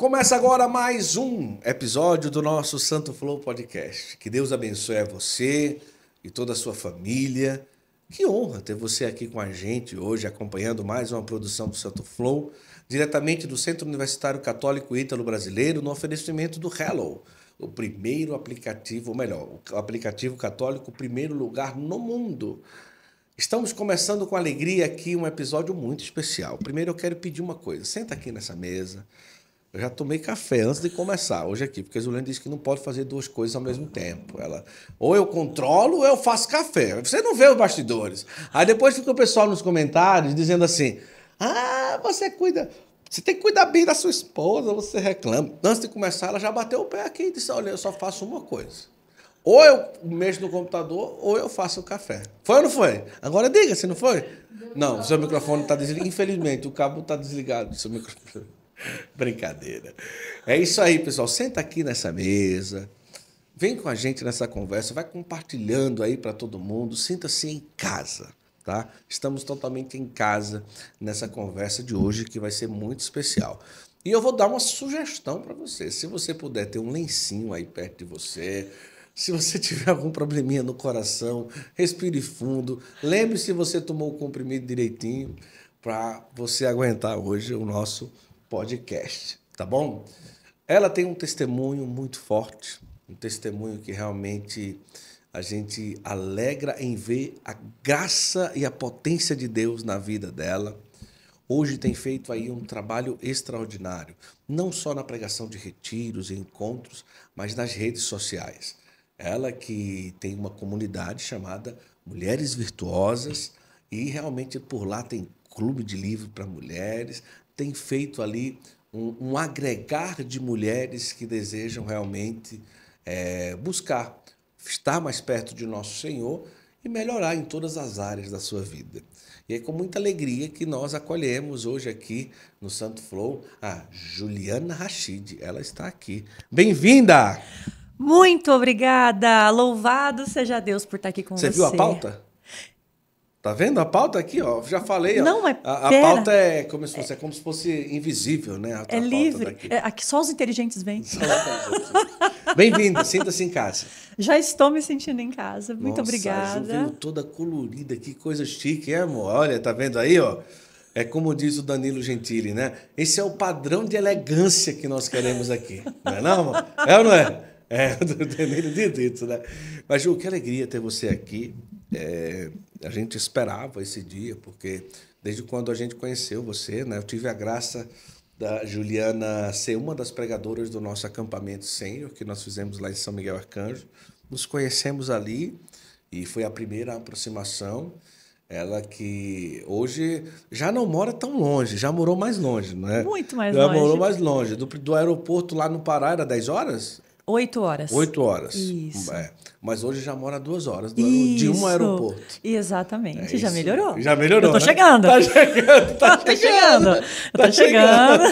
Começa agora mais um episódio do nosso Santo Flow Podcast. Que Deus abençoe a você e toda a sua família. Que honra ter você aqui com a gente hoje, acompanhando mais uma produção do Santo Flow, diretamente do Centro Universitário Católico Ítalo Brasileiro, no oferecimento do Hello, o primeiro aplicativo, ou melhor, o aplicativo católico, primeiro lugar no mundo. Estamos começando com alegria aqui um episódio muito especial. Primeiro eu quero pedir uma coisa: senta aqui nessa mesa eu já tomei café antes de começar hoje aqui, porque a Juliana disse que não pode fazer duas coisas ao mesmo tempo. Ela, ou eu controlo ou eu faço café. Você não vê os bastidores. Aí depois fica o pessoal nos comentários dizendo assim: ah, você cuida. Você tem que cuidar bem da sua esposa, você reclama. Antes de começar, ela já bateu o pé aqui e disse: olha, eu só faço uma coisa. Ou eu mexo no computador ou eu faço o café. Foi ou não foi? Agora diga se não foi. Não, o seu microfone está desligado. Infelizmente, o cabo está desligado do seu microfone. Brincadeira. É isso aí, pessoal. Senta aqui nessa mesa. Vem com a gente nessa conversa, vai compartilhando aí para todo mundo. Sinta-se em casa, tá? Estamos totalmente em casa nessa conversa de hoje que vai ser muito especial. E eu vou dar uma sugestão para você. Se você puder ter um lencinho aí perto de você, se você tiver algum probleminha no coração, respire fundo. Lembre se você tomou o comprimido direitinho para você aguentar hoje o nosso podcast, tá bom? Ela tem um testemunho muito forte, um testemunho que realmente a gente alegra em ver a graça e a potência de Deus na vida dela. Hoje tem feito aí um trabalho extraordinário, não só na pregação de retiros e encontros, mas nas redes sociais. Ela que tem uma comunidade chamada Mulheres Virtuosas e realmente por lá tem clube de livro para mulheres, tem feito ali um, um agregar de mulheres que desejam realmente é, buscar estar mais perto de nosso Senhor e melhorar em todas as áreas da sua vida. E é com muita alegria que nós acolhemos hoje aqui no Santo Flow a Juliana Rachid. Ela está aqui. Bem-vinda! Muito obrigada! Louvado seja Deus por estar aqui com você. Você viu a pauta? Tá vendo a pauta aqui, ó? Já falei, Não, É, a, a pauta é como se fosse, é, como se fosse invisível, né? A, é a livre. É, aqui só os inteligentes vêm. Bem-vinda, sinta-se em casa. Já estou me sentindo em casa. Muito Nossa, obrigada. Veio toda colorida, que coisa chique, é, amor? Olha, tá vendo aí, ó? É como diz o Danilo Gentili, né? Esse é o padrão de elegância que nós queremos aqui. Não é não, amor? É ou não é? É, o Danilo de dito, né? Mas, Ju, que alegria ter você aqui. É, a gente esperava esse dia, porque desde quando a gente conheceu você, né? Eu tive a graça da Juliana ser uma das pregadoras do nosso acampamento sênior que nós fizemos lá em São Miguel Arcanjo. Nos conhecemos ali e foi a primeira aproximação. Ela que hoje já não mora tão longe, já morou mais longe, não é? Muito mais já longe. Já morou mais longe. Do, do aeroporto lá no Pará era 10 horas? Oito horas. Oito horas. Isso. É. Mas hoje já mora duas horas do, de um aeroporto. Exatamente. É já melhorou. Já melhorou. Eu tô né? chegando. Tá chegando. Tá, tá chegando. tá, tá chegando.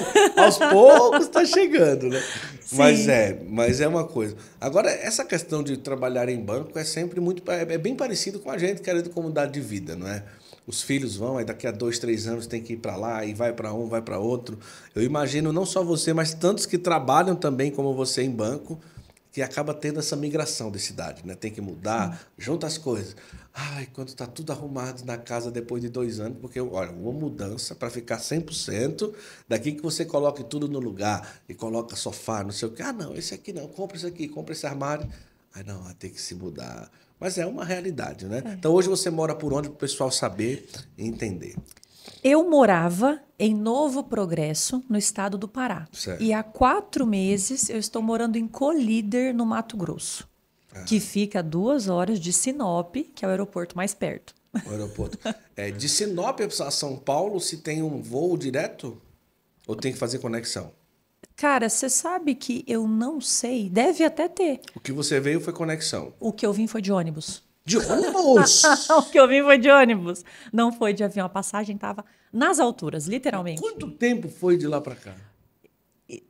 Aos poucos tá chegando, né? Sim. Mas é, mas é uma coisa. Agora, essa questão de trabalhar em banco é sempre muito. É, é bem parecido com a gente, que era de comunidade de vida, não é? os filhos vão, aí daqui a dois, três anos tem que ir para lá, e vai para um, vai para outro. Eu imagino não só você, mas tantos que trabalham também como você em banco, que acaba tendo essa migração de cidade, né? Tem que mudar, hum. junta as coisas. Ai, quando está tudo arrumado na casa depois de dois anos, porque, olha, uma mudança para ficar 100%, daqui que você coloque tudo no lugar e coloca sofá, não sei o quê. Ah, não, esse aqui não, compra esse aqui, compra esse armário. Ah, não, tem que se mudar mas é uma realidade, né? É. Então hoje você mora por onde para o pessoal saber e entender. Eu morava em Novo Progresso, no estado do Pará. Certo. E há quatro meses eu estou morando em Colíder, no Mato Grosso, ah. que fica a duas horas de Sinop, que é o aeroporto mais perto. O aeroporto. é, de Sinop para São Paulo, se tem um voo direto ou tem que fazer conexão? Cara, você sabe que eu não sei. Deve até ter. O que você veio foi conexão. O que eu vim foi de ônibus. De ônibus? o que eu vim foi de ônibus. Não foi de avião. A passagem estava nas alturas, literalmente. Quanto tempo foi de lá para cá?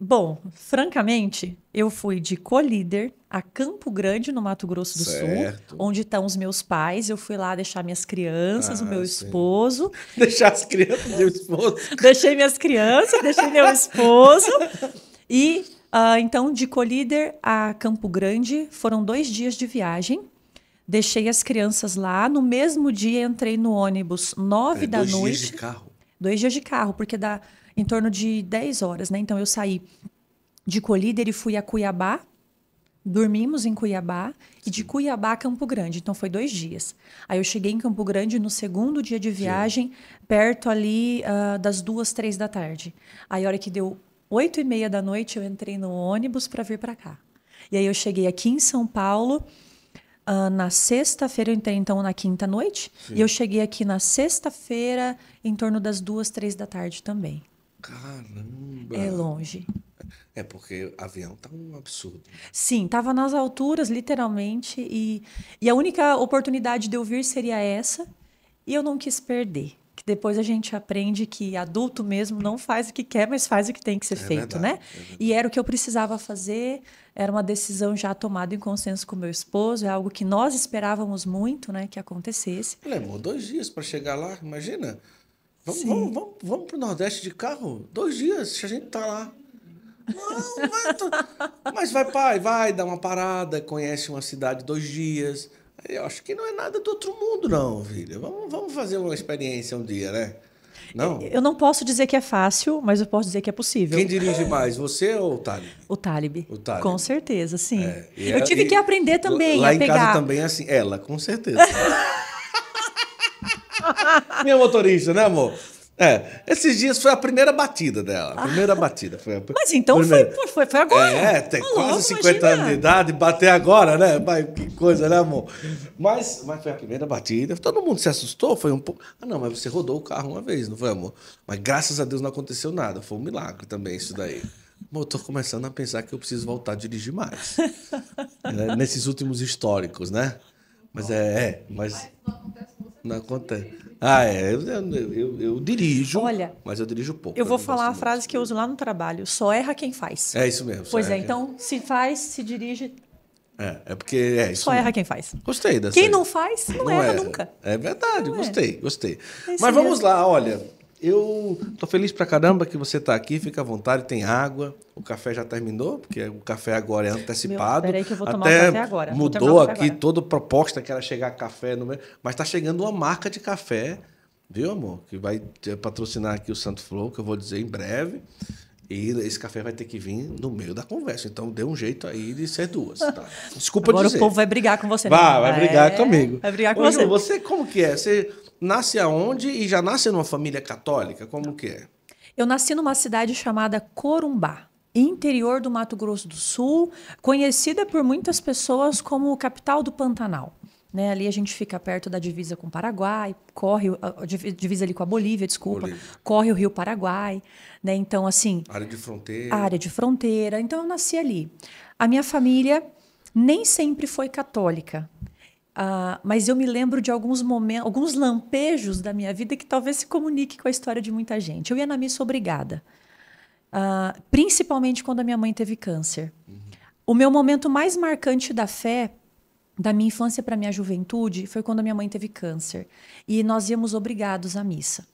Bom, francamente, eu fui de co-líder a Campo Grande, no Mato Grosso do certo. Sul, onde estão os meus pais. Eu fui lá deixar minhas crianças, ah, o meu sim. esposo. Deixar as crianças meu esposo. deixei minhas crianças, deixei meu esposo. E uh, então, de co-líder a Campo Grande, foram dois dias de viagem. Deixei as crianças lá. No mesmo dia, entrei no ônibus, nove é, da dois noite. Dois dias de carro. Dois dias de carro, porque da em torno de 10 horas, né? Então eu saí de Colíder e fui a Cuiabá. Dormimos em Cuiabá e de Cuiabá a Campo Grande. Então foi dois dias. Aí eu cheguei em Campo Grande no segundo dia de viagem, Sim. perto ali uh, das duas, três da tarde. Aí a hora que deu oito e meia da noite eu entrei no ônibus para vir para cá. E aí eu cheguei aqui em São Paulo. Uh, na sexta-feira eu entrei então na quinta noite Sim. e eu cheguei aqui na sexta-feira em torno das duas, três da tarde também. Caramba! É longe. É porque avião tá um absurdo. Né? Sim, tava nas alturas, literalmente, e, e a única oportunidade de eu vir seria essa, e eu não quis perder. Que depois a gente aprende que adulto mesmo não faz o que quer, mas faz o que tem que ser é feito, verdade, né? É e era o que eu precisava fazer, era uma decisão já tomada em consenso com meu esposo, é algo que nós esperávamos muito, né, que acontecesse. Levou dois dias para chegar lá, imagina. Vamos, vamos, vamos, vamos pro Nordeste de carro? Dois dias, a gente tá lá. Não, mas vai, pai, vai, dá uma parada, conhece uma cidade dois dias. Eu acho que não é nada do outro mundo, não, filha. Vamos, vamos fazer uma experiência um dia, né? Não. É, eu não posso dizer que é fácil, mas eu posso dizer que é possível. Quem dirige mais, você ou o Talib? O Talib. O Talib. Com certeza, sim. É. eu é, tive e... que aprender também lá a pegar. Lá em casa também, é assim, ela, com certeza. Minha motorista, né, amor? É, esses dias foi a primeira batida dela. A ah. primeira ah, batida. Foi a... Mas então primeira... foi, foi, foi agora. É, tem quase 50 imagina. anos de idade, bater agora, né? Mas, que coisa, né, amor? Mas, mas foi a primeira batida. Todo mundo se assustou, foi um pouco. Ah, não, mas você rodou o carro uma vez, não foi, amor? Mas graças a Deus não aconteceu nada. Foi um milagre também isso daí. Amor, tô começando a pensar que eu preciso voltar a dirigir mais. né? Nesses últimos históricos, né? Mas é, é mas. Não acontece. Não acontece. Ah, é. Eu, eu, eu dirijo, Olha, mas eu dirijo pouco. Eu vou eu falar a frase que eu uso lá no trabalho: só erra quem faz. É isso mesmo. Pois é, quem... então se faz, se dirige. É, é porque é isso. Só mesmo. erra quem faz. Gostei dessa. Quem não faz, não, não erra, erra, nunca. É verdade, não gostei, é. gostei. É mas vamos mesmo. lá, olha. Eu tô feliz pra caramba que você tá aqui, fica à vontade, tem água. O café já terminou, porque o café agora é antecipado. Meu, peraí que eu vou tomar Até café agora. Mudou café aqui agora. toda a proposta que era chegar café no meio. Mas tá chegando uma marca de café, viu, amor? Que vai patrocinar aqui o Santo Flow, que eu vou dizer em breve. E esse café vai ter que vir no meio da conversa. Então dê um jeito aí de ser duas. Tá? Desculpa Agora dizer. o povo vai brigar com você. Vai, né? vai brigar é... comigo. Vai brigar com Ô, você. Ju, você como que é? Você nasce aonde e já nasce numa família católica? Como que é? Eu nasci numa cidade chamada Corumbá, interior do Mato Grosso do Sul, conhecida por muitas pessoas como capital do Pantanal. Né, ali a gente fica perto da divisa com o Paraguai, corre a divisa ali com a Bolívia, desculpa, Bolívia. corre o Rio Paraguai, né? Então assim, área de fronteira. Área de fronteira. Então eu nasci ali. A minha família nem sempre foi católica. Uh, mas eu me lembro de alguns momentos, alguns lampejos da minha vida que talvez se comunique com a história de muita gente. Eu ia na missa obrigada, uh, principalmente quando a minha mãe teve câncer. Uhum. O meu momento mais marcante da fé da minha infância para minha juventude foi quando a minha mãe teve câncer e nós íamos obrigados à missa.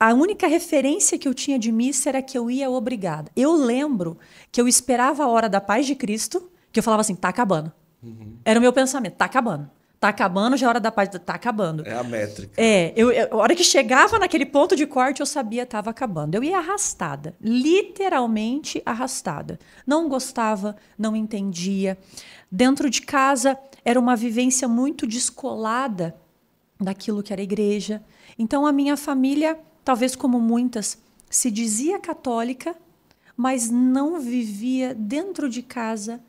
A única referência que eu tinha de missa era que eu ia obrigada. Eu lembro que eu esperava a hora da paz de Cristo, que eu falava assim, tá acabando. Uhum. Era o meu pensamento, tá acabando. Tá acabando, já é hora da paz tá acabando. É a métrica. É, eu, eu, a hora que chegava naquele ponto de corte, eu sabia tava acabando. Eu ia arrastada, literalmente arrastada. Não gostava, não entendia. Dentro de casa era uma vivência muito descolada daquilo que era igreja. Então a minha família, talvez como muitas, se dizia católica, mas não vivia dentro de casa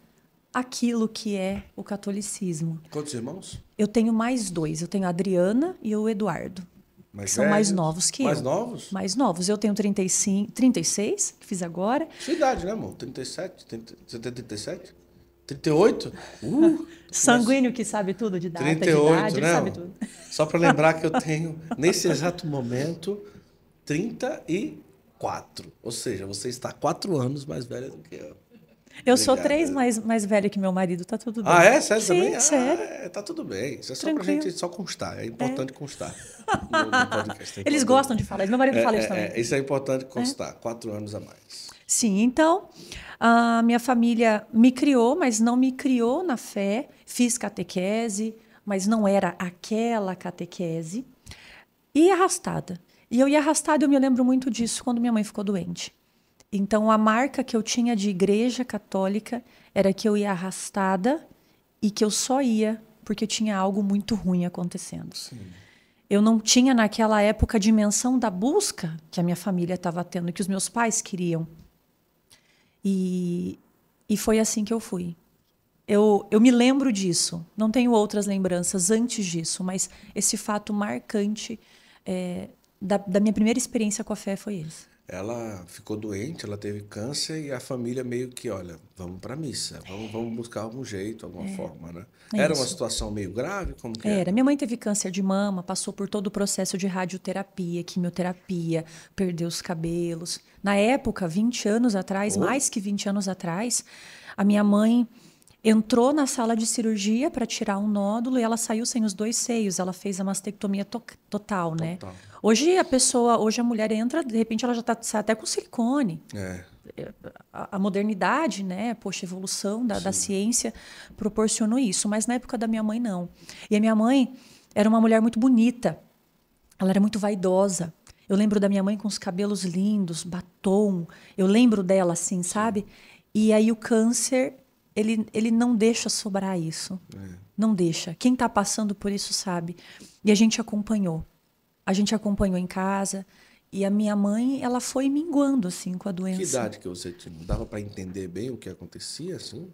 aquilo que é o catolicismo. Quantos irmãos? Eu tenho mais dois. Eu tenho a Adriana e o Eduardo. Mais são mais novos que mais eu. Mais novos? Mais novos. Eu tenho 35, 36, que fiz agora. Sua idade, né, amor? 37? 30, você tem 37? 38? Uh, Sanguíneo mas... que sabe tudo de data, 38, de idade, né, sabe tudo. Só para lembrar que eu tenho, nesse exato momento, 34. Ou seja, você está quatro anos mais velha do que eu. Eu Obrigado. sou três mais, mais velha que meu marido, tá tudo ah, bem. Ah, é? Sério Sim, também? Ah, sério. Ah, é, tá tudo bem. Isso é só Tranquilo. pra gente só constar. É importante é. constar. No, no podcast, Eles importante. gostam de falar Meu marido é, fala é, isso também. É, isso é importante constar. Quatro anos a mais. Sim, então a minha família me criou, mas não me criou na fé. Fiz catequese, mas não era aquela catequese. E arrastada. E eu ia arrastada, eu me lembro muito disso quando minha mãe ficou doente. Então, a marca que eu tinha de igreja católica era que eu ia arrastada e que eu só ia porque tinha algo muito ruim acontecendo. Sim. Eu não tinha naquela época a dimensão da busca que a minha família estava tendo, que os meus pais queriam. E, e foi assim que eu fui. Eu, eu me lembro disso, não tenho outras lembranças antes disso, mas esse fato marcante é, da, da minha primeira experiência com a fé foi esse ela ficou doente, ela teve câncer e a família meio que, olha, vamos para missa, vamos, vamos é. buscar algum jeito, alguma é. forma, né? É era isso. uma situação meio grave, como que era? era? Minha mãe teve câncer de mama, passou por todo o processo de radioterapia, quimioterapia, perdeu os cabelos. Na época, 20 anos atrás, oh. mais que 20 anos atrás, a minha mãe entrou na sala de cirurgia para tirar um nódulo e ela saiu sem os dois seios, ela fez a mastectomia total, né? Total. Hoje a pessoa, hoje a mulher entra, de repente ela já está até com silicone. É. A, a, modernidade, né? Poxa, a evolução da, da, ciência proporcionou isso. Mas na época da minha mãe, não. E a minha mãe era uma mulher muito bonita. Ela era muito vaidosa. Eu lembro da minha mãe com os cabelos lindos, batom. Eu lembro dela assim, sabe? E aí o câncer, ele, ele não deixa sobrar isso. É. Não deixa. Quem está passando por isso sabe. E a gente acompanhou a gente acompanhou em casa. E a minha mãe, ela foi minguando, assim, com a doença. Que idade que você tinha? Dava para entender bem o que acontecia, assim?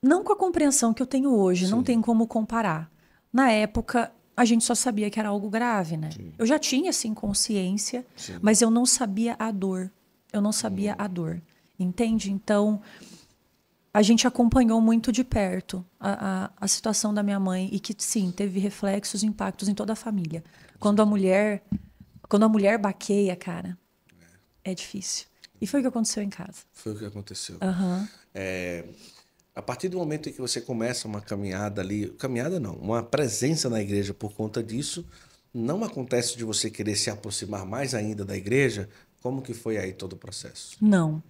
Não com a compreensão que eu tenho hoje, Sim. não tem como comparar. Na época, a gente só sabia que era algo grave, né? Sim. Eu já tinha, assim, consciência, Sim. mas eu não sabia a dor. Eu não sabia hum. a dor, entende? Então, a gente acompanhou muito de perto a, a, a, situação da minha mãe e que sim teve reflexos, impactos em toda a família. Quando a mulher, quando a mulher baqueia, cara, é, é difícil. E foi o que aconteceu em casa. Foi o que aconteceu. Uhum. É, a partir do momento em que você começa uma caminhada ali, caminhada não, uma presença na igreja por conta disso, não acontece de você querer se aproximar mais ainda da igreja. Como que foi aí todo o processo? Não.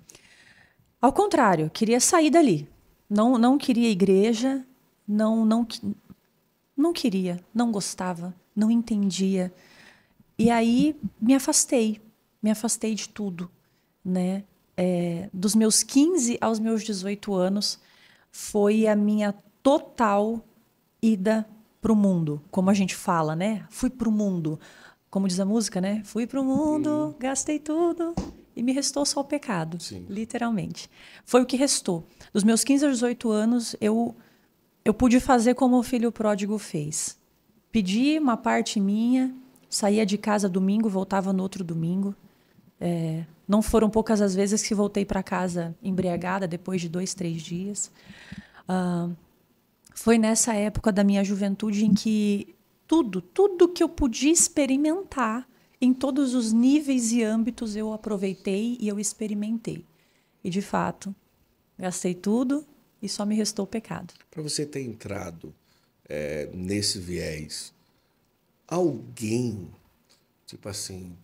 Ao contrário, queria sair dali. Não, não queria igreja, não, não, não queria, não gostava, não entendia. E aí me afastei, me afastei de tudo, né? É, dos meus 15 aos meus 18 anos foi a minha total ida para o mundo, como a gente fala, né? Fui para o mundo, como diz a música, né? Fui para o mundo, gastei tudo, e me restou só o pecado, Sim. literalmente. Foi o que restou. Dos meus 15 aos 18 anos, eu, eu pude fazer como o filho pródigo fez. Pedi uma parte minha, saía de casa domingo, voltava no outro domingo. É, não foram poucas as vezes que voltei para casa embriagada depois de dois, três dias. Uh, foi nessa época da minha juventude em que tudo, tudo que eu podia experimentar, em todos os níveis e âmbitos eu aproveitei e eu experimentei. E de fato, gastei tudo e só me restou o pecado. Para você ter entrado é, nesse viés, alguém, tipo assim,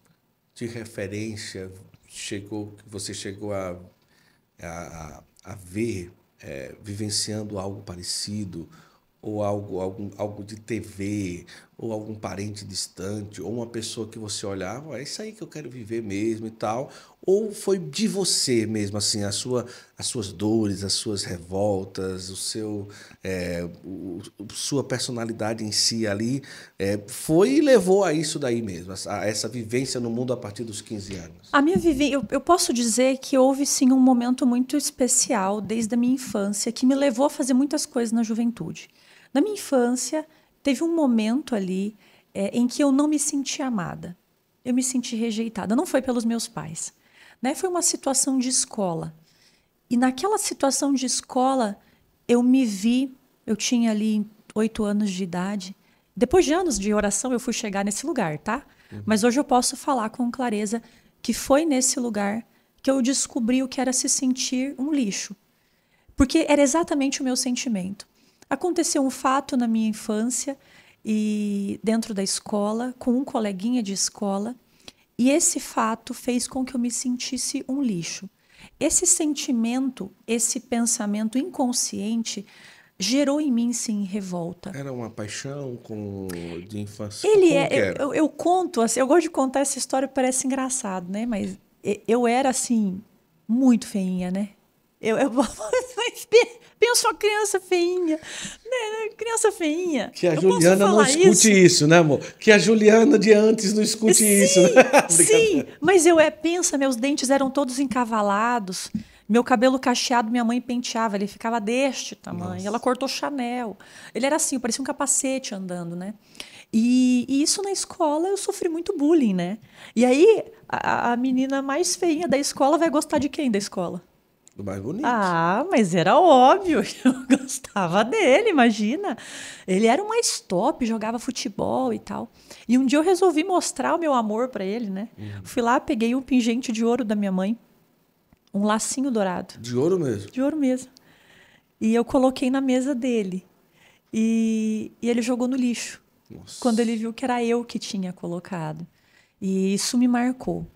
de referência, chegou, você chegou a, a, a ver, é, vivenciando algo parecido, ou algo, algo algo de TV, ou algum parente distante, ou uma pessoa que você olhava, ah, é isso aí que eu quero viver mesmo e tal, ou foi de você mesmo, assim, a sua, as suas dores, as suas revoltas, o seu, é, o, sua personalidade em si ali, é, foi e levou a isso daí mesmo, a, essa vivência no mundo a partir dos 15 anos? A minha vivência, eu, eu posso dizer que houve sim um momento muito especial desde a minha infância, que me levou a fazer muitas coisas na juventude. Na minha infância, teve um momento ali é, em que eu não me senti amada. Eu me senti rejeitada. Não foi pelos meus pais. Né? Foi uma situação de escola. E naquela situação de escola, eu me vi, eu tinha ali oito anos de idade. Depois de anos de oração, eu fui chegar nesse lugar, tá? Uhum. Mas hoje eu posso falar com clareza que foi nesse lugar que eu descobri o que era se sentir um lixo. Porque era exatamente o meu sentimento. Aconteceu um fato na minha infância e dentro da escola, com um coleguinha de escola, e esse fato fez com que eu me sentisse um lixo. Esse sentimento, esse pensamento inconsciente gerou em mim sim revolta. Era uma paixão com de infância. Ele é, eu, eu, conto assim, eu gosto de contar essa história, parece engraçado, né? Mas eu era assim muito feinha, né? Eu, eu penso uma criança feinha. Né, né? Criança feinha. Que a eu Juliana não escute isso? isso? né, amor? Que a Juliana de antes não escute sim, isso. Né? sim, mas eu é, pensa, meus dentes eram todos encavalados. Meu cabelo cacheado, minha mãe penteava, ele ficava deste tamanho. Nossa. Ela cortou Chanel. Ele era assim, parecia um capacete andando, né? E, e, isso na escola eu sofri muito bullying, né? E aí a, a menina mais feinha da escola vai gostar de quem da escola? Do mais bonito. Ah, mas era óbvio que eu gostava dele, imagina. Ele era um stop, jogava futebol e tal. E um dia eu resolvi mostrar o meu amor para ele, né? Uhum. Fui lá, peguei um pingente de ouro da minha mãe. Um lacinho dourado. De ouro mesmo? De ouro mesmo. E eu coloquei na mesa dele. E, e ele jogou no lixo. Nossa. Quando ele viu que era eu que tinha colocado. E isso me marcou.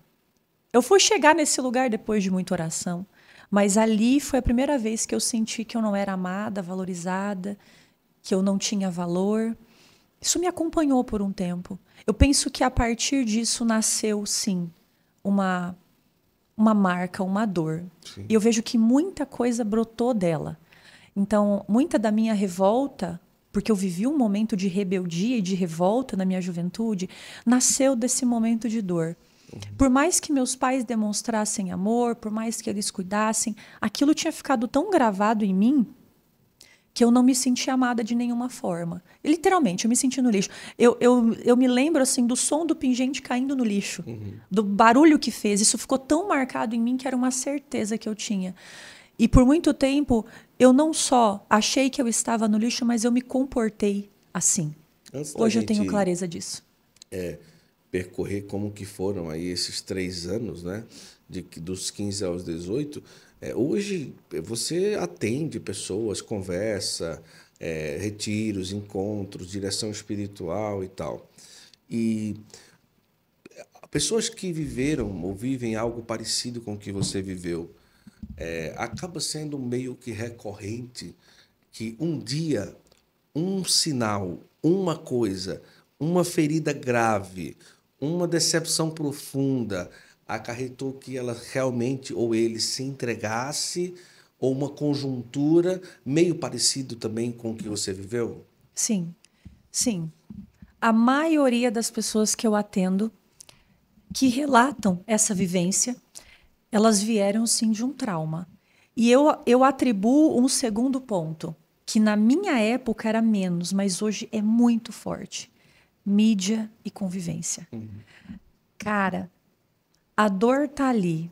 Eu fui chegar nesse lugar depois de muita oração mas ali foi a primeira vez que eu senti que eu não era amada, valorizada, que eu não tinha valor. Isso me acompanhou por um tempo. Eu penso que a partir disso nasceu, sim, uma, uma marca, uma dor. Sim. E eu vejo que muita coisa brotou dela. Então, muita da minha revolta, porque eu vivi um momento de rebeldia e de revolta na minha juventude, nasceu desse momento de dor. Por mais que meus pais demonstrassem amor, por mais que eles cuidassem, aquilo tinha ficado tão gravado em mim que eu não me senti amada de nenhuma forma. E, literalmente, eu me senti no lixo. Eu, eu, eu me lembro assim do som do pingente caindo no lixo, uhum. do barulho que fez. Isso ficou tão marcado em mim que era uma certeza que eu tinha. E por muito tempo, eu não só achei que eu estava no lixo, mas eu me comportei assim. Hoje gente... eu tenho clareza disso. É percorrer como que foram aí esses três anos, né? De, dos 15 aos 18. É, hoje é, você atende pessoas, conversa, é, retiros, encontros, direção espiritual e tal. E é, pessoas que viveram ou vivem algo parecido com o que você viveu, é, acaba sendo meio que recorrente que um dia, um sinal, uma coisa, uma ferida grave, uma decepção profunda acarretou que ela realmente ou ele se entregasse ou uma conjuntura meio parecido também com o que você viveu? Sim, sim. A maioria das pessoas que eu atendo que relatam essa vivência, elas vieram sim de um trauma. E eu, eu atribuo um segundo ponto, que na minha época era menos, mas hoje é muito forte mídia e convivência. Uhum. Cara, a dor tá ali,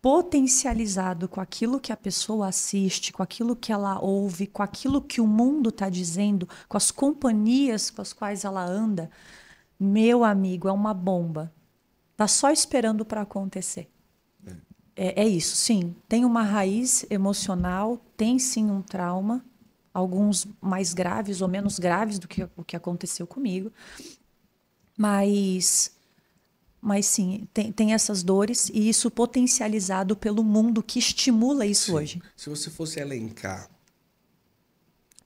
potencializado com aquilo que a pessoa assiste, com aquilo que ela ouve, com aquilo que o mundo tá dizendo, com as companhias com as quais ela anda. Meu amigo, é uma bomba. Tá só esperando para acontecer. É. é, é isso, sim. Tem uma raiz emocional, tem sim um trauma, alguns mais graves ou menos graves do que o que aconteceu comigo. Mas mas sim, tem, tem essas dores e isso potencializado pelo mundo que estimula isso sim. hoje. Se você fosse elencar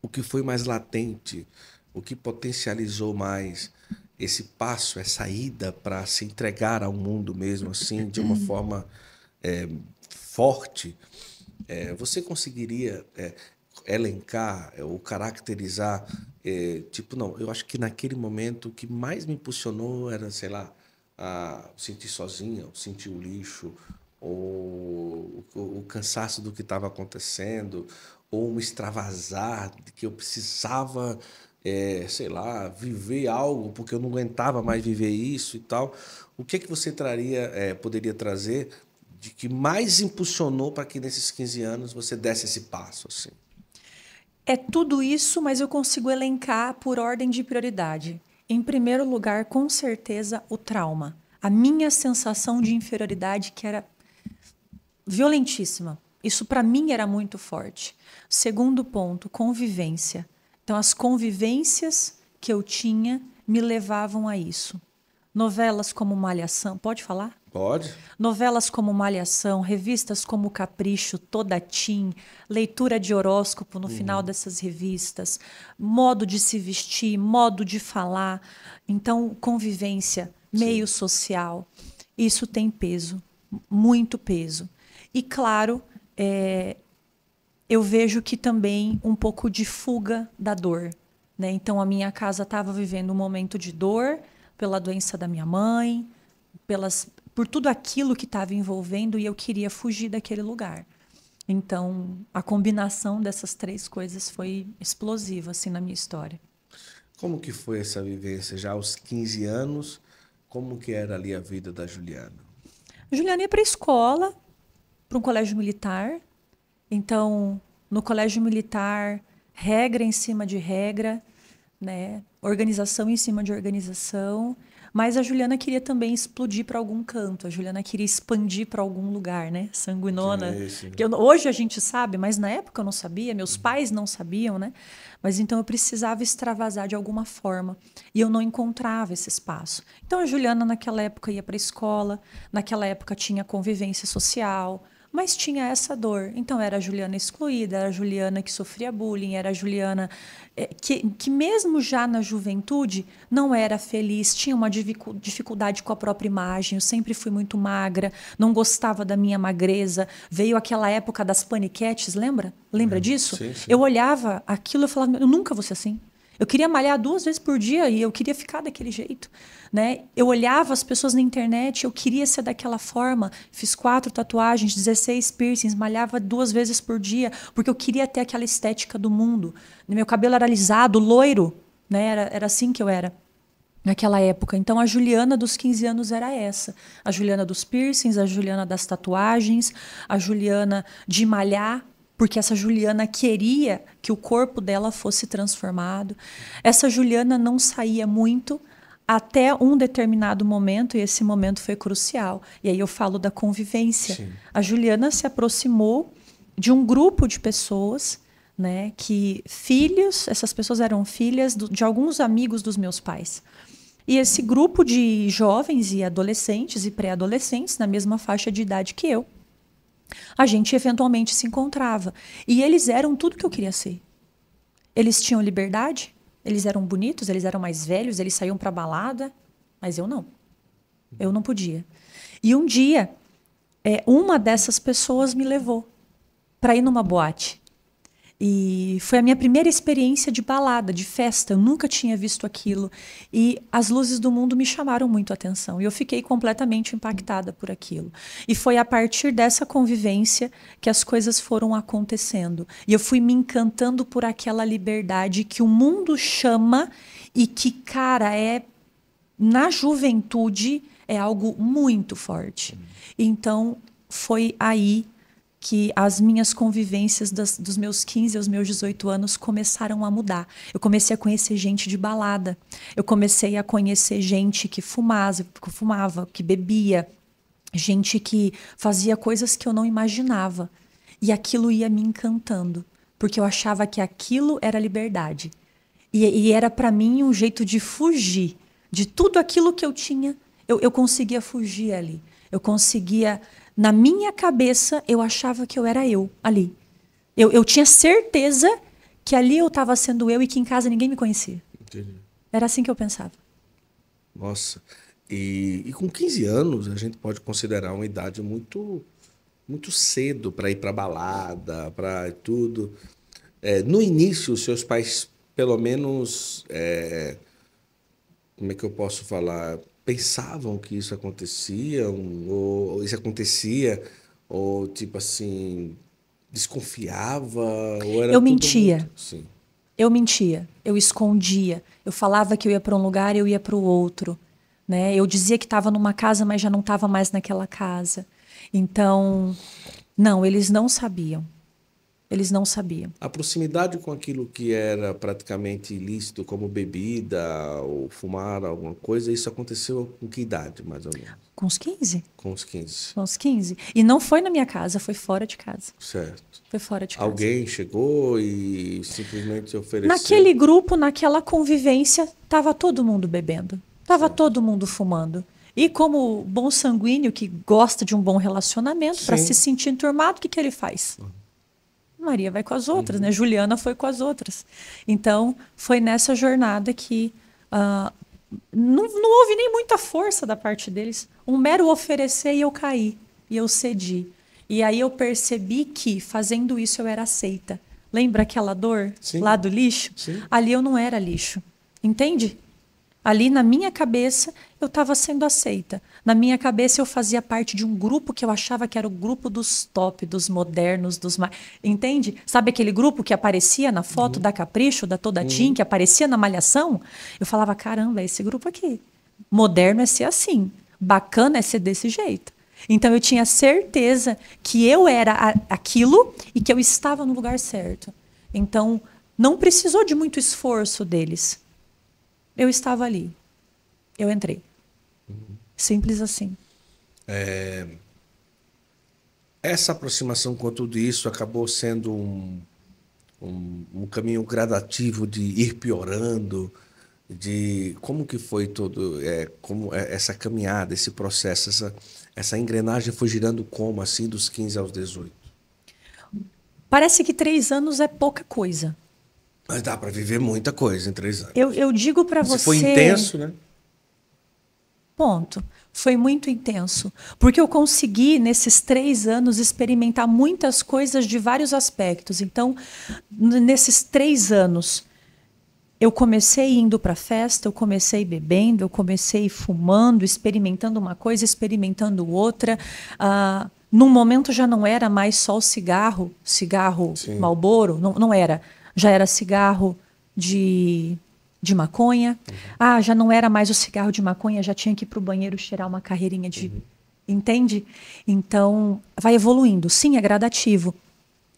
o que foi mais latente, o que potencializou mais esse passo, essa ida para se entregar ao mundo mesmo assim, de uma uhum. forma é, forte, é, você conseguiria. É, elencar é, ou caracterizar, é, tipo, não, eu acho que naquele momento o que mais me impulsionou era, sei lá, a sentir sozinha, sentir o lixo, ou o, o cansaço do que estava acontecendo, ou um extravasar de que eu precisava, é, sei lá, viver algo porque eu não aguentava mais viver isso e tal. O que é que você traria, é, poderia trazer de que mais impulsionou para que nesses 15 anos você desse esse passo assim? É tudo isso, mas eu consigo elencar por ordem de prioridade. Em primeiro lugar, com certeza, o trauma. A minha sensação de inferioridade que era violentíssima. Isso para mim era muito forte. Segundo ponto, convivência. Então as convivências que eu tinha me levavam a isso. Novelas como Malhação, pode falar? Pode. Novelas como Malhação, revistas como Capricho, Toda Tim, leitura de horóscopo no uhum. final dessas revistas, modo de se vestir, modo de falar. Então, convivência, meio Sim. social, isso tem peso, muito peso. E, claro, é, eu vejo que também um pouco de fuga da dor. Né? Então, a minha casa estava vivendo um momento de dor pela doença da minha mãe, pelas por tudo aquilo que estava envolvendo e eu queria fugir daquele lugar. Então, a combinação dessas três coisas foi explosiva assim na minha história. Como que foi essa vivência já aos 15 anos? Como que era ali a vida da Juliana? Juliana ia para a escola, para um colégio militar. Então, no colégio militar, regra em cima de regra, né? Organização em cima de organização. Mas a Juliana queria também explodir para algum canto, a Juliana queria expandir para algum lugar, né? Sanguinona. Sim, que eu, hoje a gente sabe, mas na época eu não sabia, meus uhum. pais não sabiam, né? Mas então eu precisava extravasar de alguma forma e eu não encontrava esse espaço. Então a Juliana naquela época ia para a escola, naquela época tinha convivência social, mas tinha essa dor. Então era a Juliana excluída, era a Juliana que sofria bullying, era a Juliana eh, que, que mesmo já na juventude não era feliz, tinha uma dificuldade com a própria imagem, eu sempre fui muito magra, não gostava da minha magreza. Veio aquela época das paniquetes, lembra? Lembra uhum. disso? Sim, sim. Eu olhava aquilo e falava, eu nunca vou ser assim. Eu queria malhar duas vezes por dia e eu queria ficar daquele jeito. Né? Eu olhava as pessoas na internet, eu queria ser daquela forma. Fiz quatro tatuagens, 16 piercings, malhava duas vezes por dia, porque eu queria ter aquela estética do mundo. Meu cabelo era alisado, loiro, né? era, era assim que eu era naquela época. Então a Juliana dos 15 anos era essa. A Juliana dos piercings, a Juliana das tatuagens, a Juliana de malhar, porque essa Juliana queria que o corpo dela fosse transformado. Essa Juliana não saía muito, até um determinado momento, e esse momento foi crucial. E aí eu falo da convivência. Sim. A Juliana se aproximou de um grupo de pessoas, né, que filhos, essas pessoas eram filhas do, de alguns amigos dos meus pais. E esse grupo de jovens e adolescentes e pré-adolescentes na mesma faixa de idade que eu, a gente eventualmente se encontrava. E eles eram tudo que eu queria ser. Eles tinham liberdade, eles eram bonitos, eles eram mais velhos, eles saíam para balada, mas eu não. Eu não podia. E um dia, é, uma dessas pessoas me levou para ir numa boate. E foi a minha primeira experiência de balada, de festa. Eu nunca tinha visto aquilo. E as luzes do mundo me chamaram muito a atenção. E eu fiquei completamente impactada por aquilo. E foi a partir dessa convivência que as coisas foram acontecendo. E eu fui me encantando por aquela liberdade que o mundo chama e que, cara, é. Na juventude é algo muito forte. Então foi aí que as minhas convivências das, dos meus 15 aos meus 18 anos começaram a mudar. Eu comecei a conhecer gente de balada, eu comecei a conhecer gente que fumava, que, fumava, que bebia, gente que fazia coisas que eu não imaginava. E aquilo ia me encantando, porque eu achava que aquilo era liberdade. E, e era para mim um jeito de fugir de tudo aquilo que eu tinha. Eu, eu conseguia fugir ali. Eu conseguia na minha cabeça, eu achava que eu era eu ali. Eu, eu tinha certeza que ali eu estava sendo eu e que em casa ninguém me conhecia. Entendi. Era assim que eu pensava. Nossa. E, e com 15 anos, a gente pode considerar uma idade muito muito cedo para ir para balada, para tudo. É, no início, seus pais, pelo menos, é, como é que eu posso falar? pensavam que isso acontecia, ou isso acontecia, ou tipo assim, desconfiava? Ou era eu mentia. Muito... Sim. Eu mentia, eu escondia, eu falava que eu ia para um lugar e eu ia para o outro. Né? Eu dizia que estava numa casa, mas já não estava mais naquela casa. Então, não, eles não sabiam. Eles não sabiam. A proximidade com aquilo que era praticamente ilícito, como bebida ou fumar alguma coisa, isso aconteceu com que idade, mais ou menos? Com os 15. Com os 15. Com os 15. E não foi na minha casa, foi fora de casa. Certo. Foi fora de casa. Alguém chegou e simplesmente ofereceu. Naquele grupo, naquela convivência, estava todo mundo bebendo. estava todo mundo fumando. E como bom sanguíneo que gosta de um bom relacionamento, para se sentir enturmado, o que, que ele faz? Uhum Maria vai com as outras, né? uhum. né? Juliana foi com as outras. Então, foi nessa jornada que uh, não, não houve nem muita força da parte deles. Um mero oferecer e eu caí, e eu cedi. E aí eu percebi que fazendo isso eu era aceita. Lembra aquela dor Sim. lá do lixo? Sim. Ali eu não era lixo. Entende? Ali na minha cabeça eu estava sendo aceita. Na minha cabeça eu fazia parte de um grupo que eu achava que era o grupo dos top, dos modernos, dos mais. Entende? Sabe aquele grupo que aparecia na foto uhum. da Capricho, da Toda uhum. Tim, que aparecia na Malhação? Eu falava: caramba, é esse grupo aqui. Moderno é ser assim. Bacana é ser desse jeito. Então eu tinha certeza que eu era aquilo e que eu estava no lugar certo. Então não precisou de muito esforço deles eu estava ali. Eu entrei. Uhum. Simples assim. É... Essa aproximação com tudo isso acabou sendo um, um, um caminho gradativo de ir piorando, de como que foi todo é, como é, essa caminhada, esse processo, essa, essa engrenagem foi girando como assim dos 15 aos 18? Parece que três anos é pouca coisa. Mas dá para viver muita coisa em três anos. Eu, eu digo para você. Foi intenso, né? Ponto. Foi muito intenso. Porque eu consegui, nesses três anos, experimentar muitas coisas de vários aspectos. Então, nesses três anos, eu comecei indo para festa, eu comecei bebendo, eu comecei fumando, experimentando uma coisa, experimentando outra. Uh, num momento já não era mais só o cigarro, cigarro Sim. Malboro, não, não era já era cigarro de, de maconha. Uhum. Ah, já não era mais o cigarro de maconha, já tinha que ir para o banheiro cheirar uma carreirinha de. Uhum. Entende? Então, vai evoluindo. Sim, é gradativo.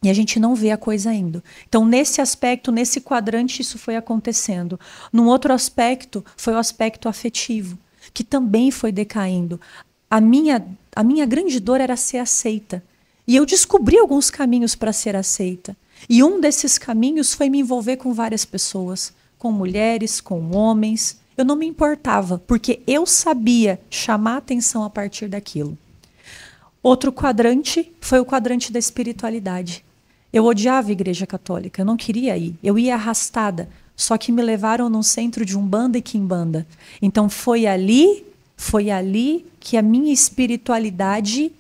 E a gente não vê a coisa indo. Então, nesse aspecto, nesse quadrante, isso foi acontecendo. Num outro aspecto, foi o aspecto afetivo, que também foi decaindo. A minha, a minha grande dor era ser aceita. E eu descobri alguns caminhos para ser aceita. E um desses caminhos foi me envolver com várias pessoas, com mulheres, com homens. Eu não me importava, porque eu sabia chamar atenção a partir daquilo. Outro quadrante foi o quadrante da espiritualidade. Eu odiava a igreja católica, eu não queria ir, eu ia arrastada. Só que me levaram num centro de Umbanda e Quimbanda. Então foi ali, foi ali que a minha espiritualidade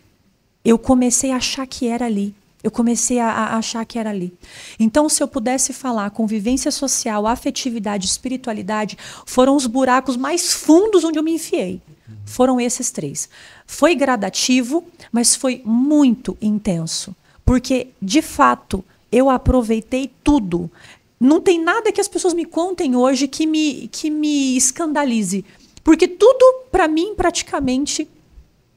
eu comecei a achar que era ali. Eu comecei a, a, achar que era ali. Então, se eu pudesse falar, convivência social, afetividade, espiritualidade, foram os buracos mais fundos onde eu me enfiei. Foram esses três. Foi gradativo, mas foi muito intenso. Porque, de fato, eu aproveitei tudo. Não tem nada que as pessoas me contem hoje que me, que me escandalize. Porque tudo, para mim, praticamente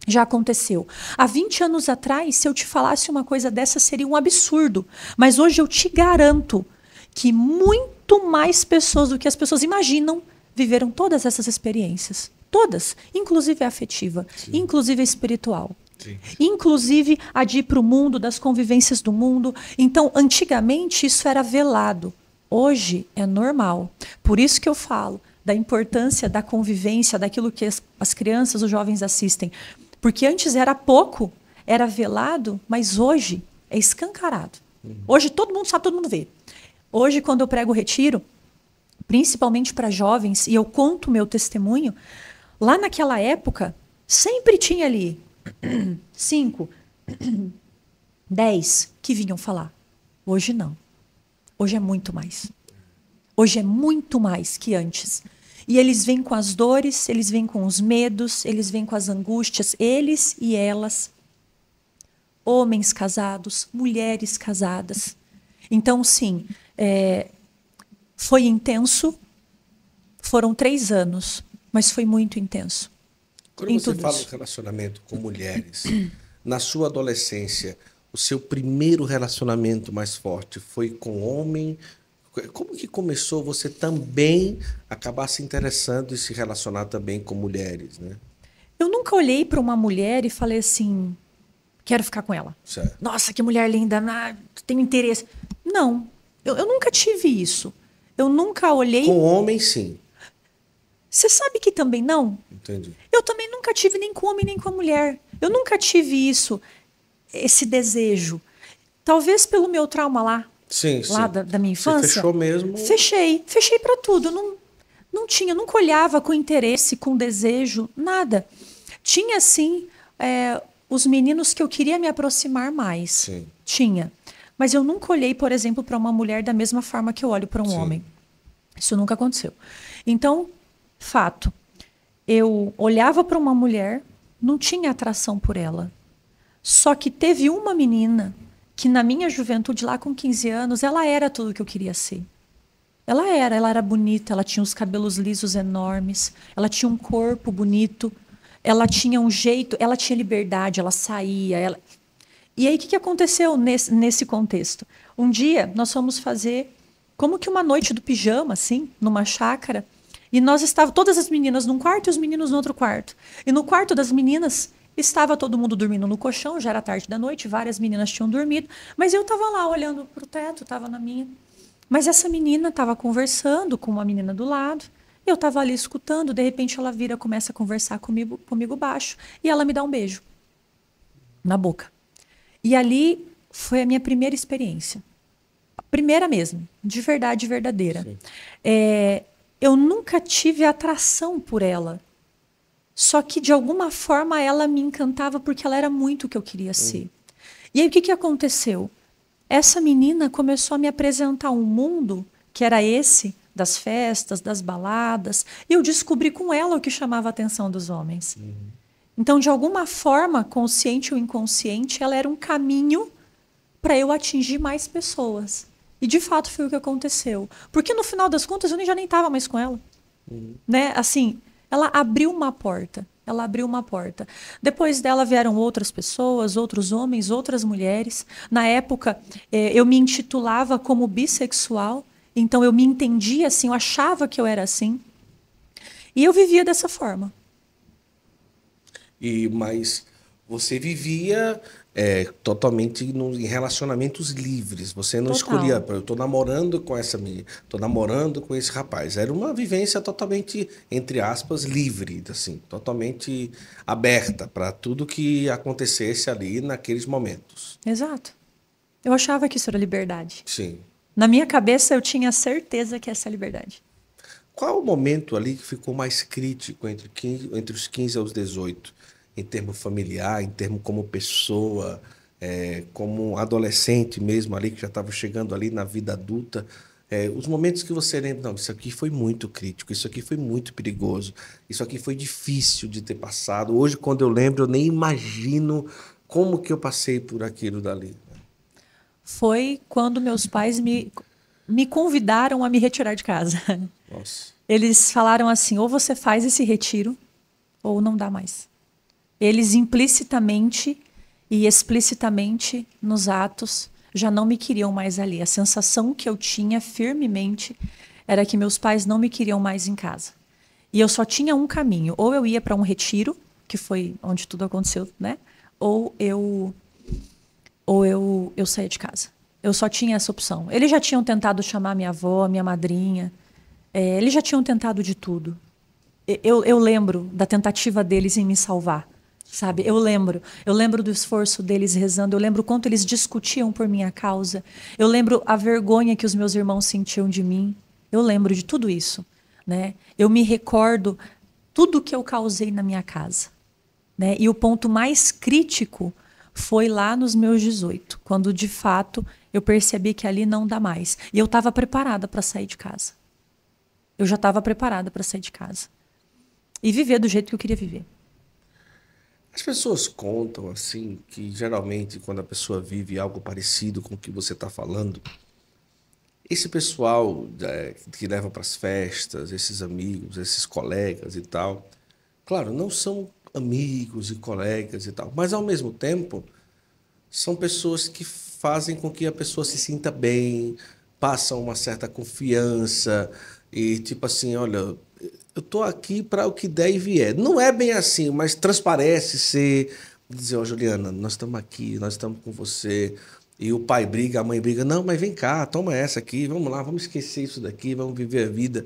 já aconteceu. Há 20 anos atrás, se eu te falasse uma coisa dessa, seria um absurdo. Mas hoje eu te garanto que muito mais pessoas do que as pessoas imaginam viveram todas essas experiências. Todas. Inclusive a afetiva, Sim. inclusive a espiritual. Sim. Inclusive a de ir para o mundo, das convivências do mundo. Então, antigamente, isso era velado. Hoje é normal. Por isso que eu falo da importância da convivência, daquilo que as, as crianças, os jovens assistem porque antes era pouco, era velado, mas hoje é escancarado. Uhum. Hoje todo mundo sabe, todo mundo vê. Hoje, quando eu prego o retiro, principalmente para jovens, e eu conto meu testemunho, lá naquela época, sempre tinha ali cinco, dez que vinham falar. Hoje não. Hoje é muito mais. Hoje é muito mais que antes. E eles vêm com as dores, eles vêm com os medos, eles vêm com as angústias, eles e elas. Homens casados, mulheres casadas. Então, sim, é, foi intenso. Foram três anos, mas foi muito intenso. Quando em você fala isso. relacionamento com mulheres, na sua adolescência, o seu primeiro relacionamento mais forte foi com homem como que começou você também acabar se interessando e se relacionar também com mulheres, né? Eu nunca olhei para uma mulher e falei assim, quero ficar com ela. Certo. Nossa, que mulher linda, ah, tenho interesse. Não, eu, eu, nunca tive isso. Eu nunca olhei... Com homem, sim. Você sabe que também não? Entendi. Eu também nunca tive nem com homem nem com a mulher. Eu nunca tive isso, esse desejo. Talvez pelo meu trauma lá, sim, lá sim. Da, da, minha infância. Você fechou mesmo? Fechei, fechei para tudo. Não, não tinha, nunca olhava com interesse, com desejo, nada. Tinha sim é, os meninos que eu queria me aproximar mais. Sim. Tinha. Mas eu nunca olhei, por exemplo, para uma mulher da mesma forma que eu olho para um sim. homem. Isso nunca aconteceu. Então, fato, eu olhava para uma mulher, não tinha atração por ela. Só que teve uma menina que na minha juventude, lá com 15 anos, ela era tudo o que eu queria ser. Ela era, ela era bonita, ela tinha os cabelos lisos enormes, ela tinha um corpo bonito, ela tinha um jeito, ela tinha liberdade, ela saía. Ela... E aí, o que, que aconteceu nesse, nesse contexto? Um dia, nós fomos fazer como que uma noite do pijama, assim, numa chácara, e nós estávamos, todas as meninas num quarto e os meninos no outro quarto. E no quarto das meninas Estava todo mundo dormindo no colchão, já era tarde da noite, várias meninas tinham dormido, mas eu estava lá olhando para o teto, estava na minha. Mas essa menina estava conversando com uma menina do lado, eu estava ali escutando, de repente ela vira, começa a conversar comigo, comigo baixo, e ela me dá um beijo na boca. E ali foi a minha primeira experiência. Primeira mesmo, de verdade verdadeira. É, eu nunca tive atração por ela só que de alguma forma ela me encantava porque ela era muito o que eu queria ser. E aí o que, que aconteceu? Essa menina começou a me apresentar um mundo que era esse das festas, das baladas, e eu descobri com ela o que chamava a atenção dos homens. Uhum. Então, de alguma forma, consciente ou inconsciente, ela era um caminho para eu atingir mais pessoas. E de fato foi o que aconteceu. Porque no final das contas eu nem, já nem estava mais com ela. Uhum. Né? Assim, ela abriu uma porta. Ela abriu uma porta. Depois dela vieram outras pessoas, outros homens, outras mulheres. Na época, eh, eu me intitulava como bissexual, então eu me entendia assim, eu achava que eu era assim. E eu vivia dessa forma. E mas você vivia é, totalmente no, em relacionamentos livres. Você não Total. escolhia, eu estou namorando com essa menina, estou namorando com esse rapaz. Era uma vivência totalmente, entre aspas, livre, assim, totalmente aberta para tudo que acontecesse ali naqueles momentos. Exato. Eu achava que isso era liberdade. Sim. Na minha cabeça eu tinha certeza que essa é a liberdade. Qual o momento ali que ficou mais crítico entre, 15, entre os 15 aos 18? em termo familiar, em termo como pessoa, é, como adolescente mesmo ali, que já estava chegando ali na vida adulta. É, os momentos que você lembra, não, isso aqui foi muito crítico, isso aqui foi muito perigoso, isso aqui foi difícil de ter passado. Hoje, quando eu lembro, eu nem imagino como que eu passei por aquilo dali. Foi quando meus pais me, me convidaram a me retirar de casa. Nossa. Eles falaram assim: ou você faz esse retiro, ou não dá mais. Eles implicitamente e explicitamente nos atos já não me queriam mais ali. A sensação que eu tinha firmemente era que meus pais não me queriam mais em casa. E eu só tinha um caminho: ou eu ia para um retiro, que foi onde tudo aconteceu, né? Ou eu ou eu eu saía de casa. Eu só tinha essa opção. Eles já tinham tentado chamar minha avó, minha madrinha. É, eles já tinham tentado de tudo. Eu, eu lembro da tentativa deles em me salvar sabe? Eu lembro, eu lembro do esforço deles rezando, eu lembro o quanto eles discutiam por minha causa, eu lembro a vergonha que os meus irmãos sentiam de mim, eu lembro de tudo isso, né? Eu me recordo tudo que eu causei na minha casa, né? E o ponto mais crítico foi lá nos meus 18, quando de fato eu percebi que ali não dá mais, e eu estava preparada para sair de casa. Eu já estava preparada para sair de casa e viver do jeito que eu queria viver. As pessoas contam assim que geralmente quando a pessoa vive algo parecido com o que você está falando, esse pessoal é, que leva para as festas, esses amigos, esses colegas e tal, claro, não são amigos e colegas e tal, mas ao mesmo tempo são pessoas que fazem com que a pessoa se sinta bem, passam uma certa confiança e tipo assim, olha, eu estou aqui para o que der e vier. Não é bem assim, mas transparece ser. Dizer, ó, oh, Juliana, nós estamos aqui, nós estamos com você. E o pai briga, a mãe briga. Não, mas vem cá, toma essa aqui, vamos lá, vamos esquecer isso daqui, vamos viver a vida.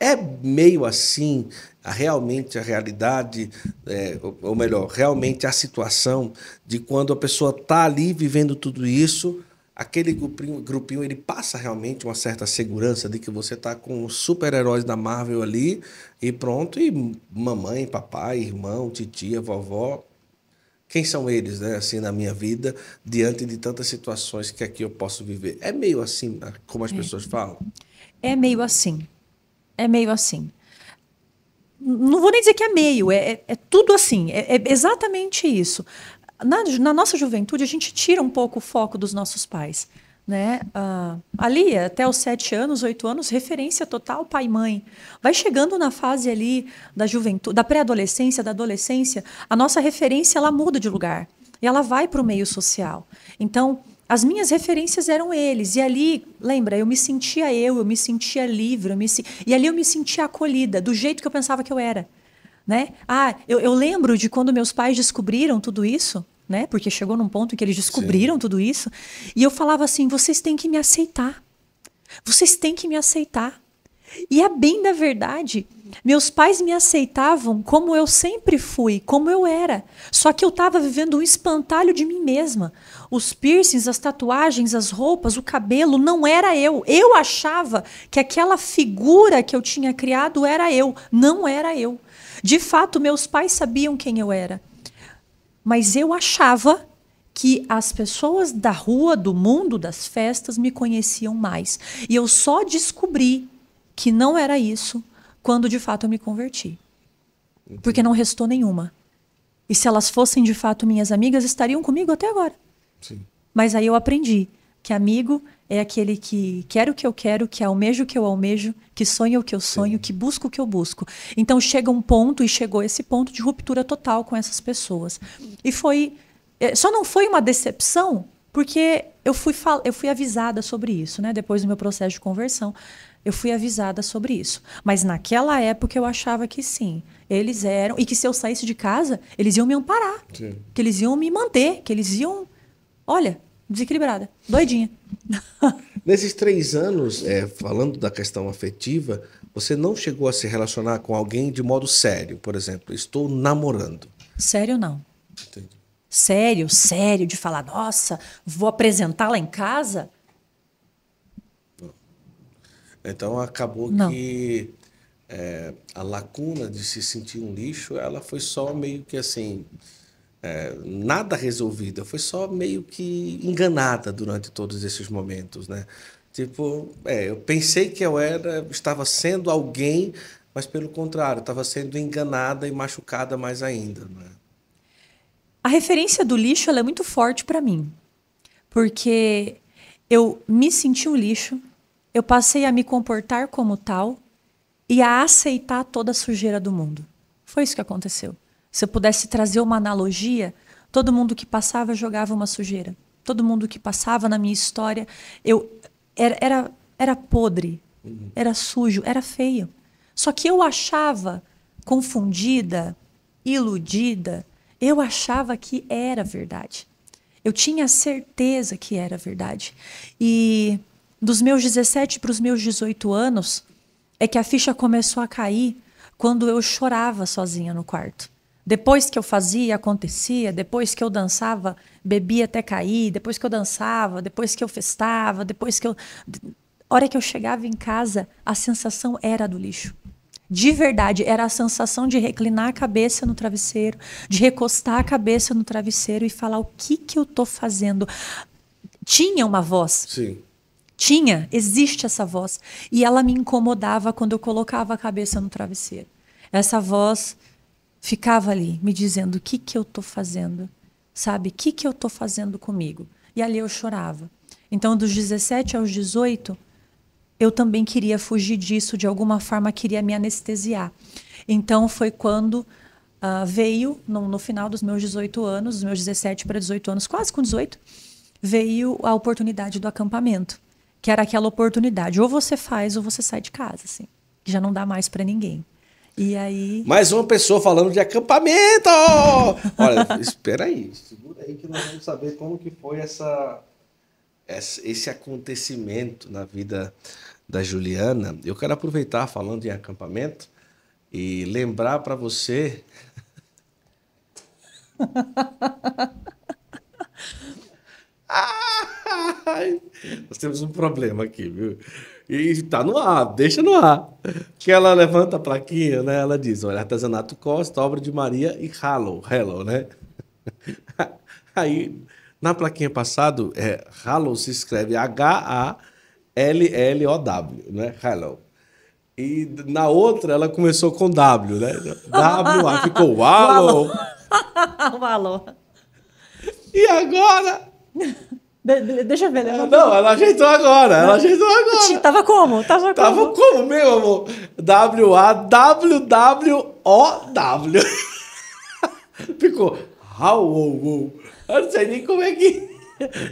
É meio assim, realmente a realidade, é, ou melhor, realmente a situação de quando a pessoa está ali vivendo tudo isso aquele grupinho, grupinho ele passa realmente uma certa segurança de que você tá com os super-heróis da Marvel ali e pronto, e mamãe, papai, irmão, titia, vovó, quem são eles, né, assim, na minha vida, diante de tantas situações que aqui eu posso viver. É meio assim, ah, como as é. pessoas falam? É meio assim. É meio assim. Não vou nem dizer que é meio, é, é, é tudo assim, é, é exatamente isso na, na, nossa juventude, a gente tira um pouco o foco dos nossos pais. Né? Ah, ali, até os sete anos, oito anos, referência total pai e mãe. Vai chegando na fase ali da juventude, da pré-adolescência, da adolescência, a nossa referência ela muda de lugar e ela vai para o meio social. Então, as minhas referências eram eles. E ali, lembra, eu me sentia eu, eu me sentia livre, eu me se... e ali eu me sentia acolhida, do jeito que eu pensava que eu era. Né? Ah, eu, eu lembro de quando meus pais descobriram tudo isso, né? Porque chegou num ponto em que eles descobriram Sim. tudo isso. E eu falava assim: vocês têm que me aceitar. Vocês têm que me aceitar. E a é bem da verdade, meus pais me aceitavam como eu sempre fui, como eu era. Só que eu estava vivendo um espantalho de mim mesma. Os piercings, as tatuagens, as roupas, o cabelo, não era eu. Eu achava que aquela figura que eu tinha criado era eu. Não era eu. De fato, meus pais sabiam quem eu era, mas eu achava que as pessoas da rua, do mundo das festas, me conheciam mais. E eu só descobri que não era isso quando de fato eu me converti. Porque não restou nenhuma. E se elas fossem de fato minhas amigas, estariam comigo até agora. Sim. Mas aí eu aprendi que amigo é aquele que quer o que eu quero, que almejo o que eu almejo, que sonha o que eu sonho, Sim. que busco o que eu busco. Então chega um ponto e chegou esse ponto de ruptura total com essas pessoas. E foi é, só não foi uma decepção porque eu fui eu fui avisada sobre isso, né? Depois do meu processo de conversão, eu fui avisada sobre isso. Mas naquela época eu achava que sim. Eles eram. E que se eu saísse de casa, eles iam me amparar. Sim. Que eles iam me manter. Que eles iam. Olha, desequilibrada, doidinha. Nesses três anos, é, falando da questão afetiva, você não chegou a se relacionar com alguém de modo sério, por exemplo, estou namorando. Sério não. Entendi. Sério, sério, de falar, nossa, vou apresentá-la em casa? Então acabou não. que é, a lacuna de se sentir um lixo, ela foi só meio que assim, é, nada resolvida, foi só meio que enganada durante todos esses momentos, né? Tipo, é, eu pensei que eu era, estava sendo alguém, mas pelo contrário, estava sendo enganada e machucada mais ainda, né? A referência do lixo é muito forte para mim, porque eu me senti um lixo, eu passei a me comportar como tal e a aceitar toda a sujeira do mundo. Foi isso que aconteceu. Se eu pudesse trazer uma analogia, todo mundo que passava jogava uma sujeira. Todo mundo que passava na minha história, eu era, era, era podre, uhum. era sujo, era feio. Só que eu achava confundida, iludida, eu achava que era verdade. Eu tinha certeza que era verdade. E dos meus 17 para os meus 18 anos é que a ficha começou a cair quando eu chorava sozinha no quarto. Depois que eu fazia, acontecia, depois que eu dançava, bebia até cair, depois que eu dançava, depois que eu festava, depois que eu. A hora que eu chegava em casa, a sensação era do lixo. De verdade, era a sensação de reclinar a cabeça no travesseiro, de recostar a cabeça no travesseiro e falar o que que eu estou fazendo. Tinha uma voz. Sim. Tinha, existe essa voz. E ela me incomodava quando eu colocava a cabeça no travesseiro. Essa voz ficava ali me dizendo o que que eu tô fazendo, sabe? O que que eu tô fazendo comigo? E ali eu chorava. Então dos 17 aos 18, eu também queria fugir disso, de alguma forma queria me anestesiar. Então foi quando uh, veio, no, no, final dos meus 18 anos, dos meus 17 para 18 anos, quase com 18, veio a oportunidade do acampamento, que era aquela oportunidade, ou você faz ou você sai de casa, assim, já não dá mais para ninguém. E aí? Mais uma pessoa falando de acampamento! Olha, espera aí, segura aí que nós vamos saber como que foi essa, esse acontecimento na vida da Juliana. Eu quero aproveitar falando em acampamento e lembrar para você ah, Nós temos um problema aqui, viu? E tá no ar, deixa no ar. Que ela levanta a plaquinha, né? Ela diz: olha, artesanato Costa, obra de Maria e Hallow, Hello, né? Aí, na plaquinha passado, é, Hallow se escreve H-A-L-L-O-W, né? Hello. E na outra, ela começou com W, né? W, -A, ficou Hallow. Hallow. E agora? De deixa eu ver. Ela né? é, não, ela ajeitou agora. Ela ajeitou agora. Tava como? Tava como? Tava como, meu amor? W-A-W-W-O-W. Ficou. How, Eu não sei nem como é que.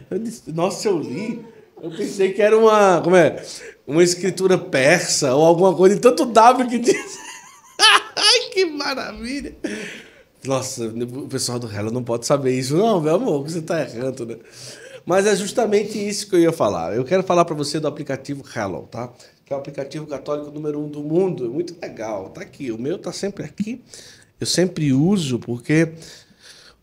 Eu disse, Nossa, eu li. Eu pensei que era uma. Como é? Uma escritura persa ou alguma coisa. E tanto W que diz. Ai, que maravilha! Nossa, o pessoal do Hela não pode saber isso, não, meu amor, que você tá errando, né? Mas é justamente isso que eu ia falar. Eu quero falar para você do aplicativo Hello, tá? Que é o aplicativo católico número um do mundo. É muito legal. Tá aqui. O meu tá sempre aqui. Eu sempre uso porque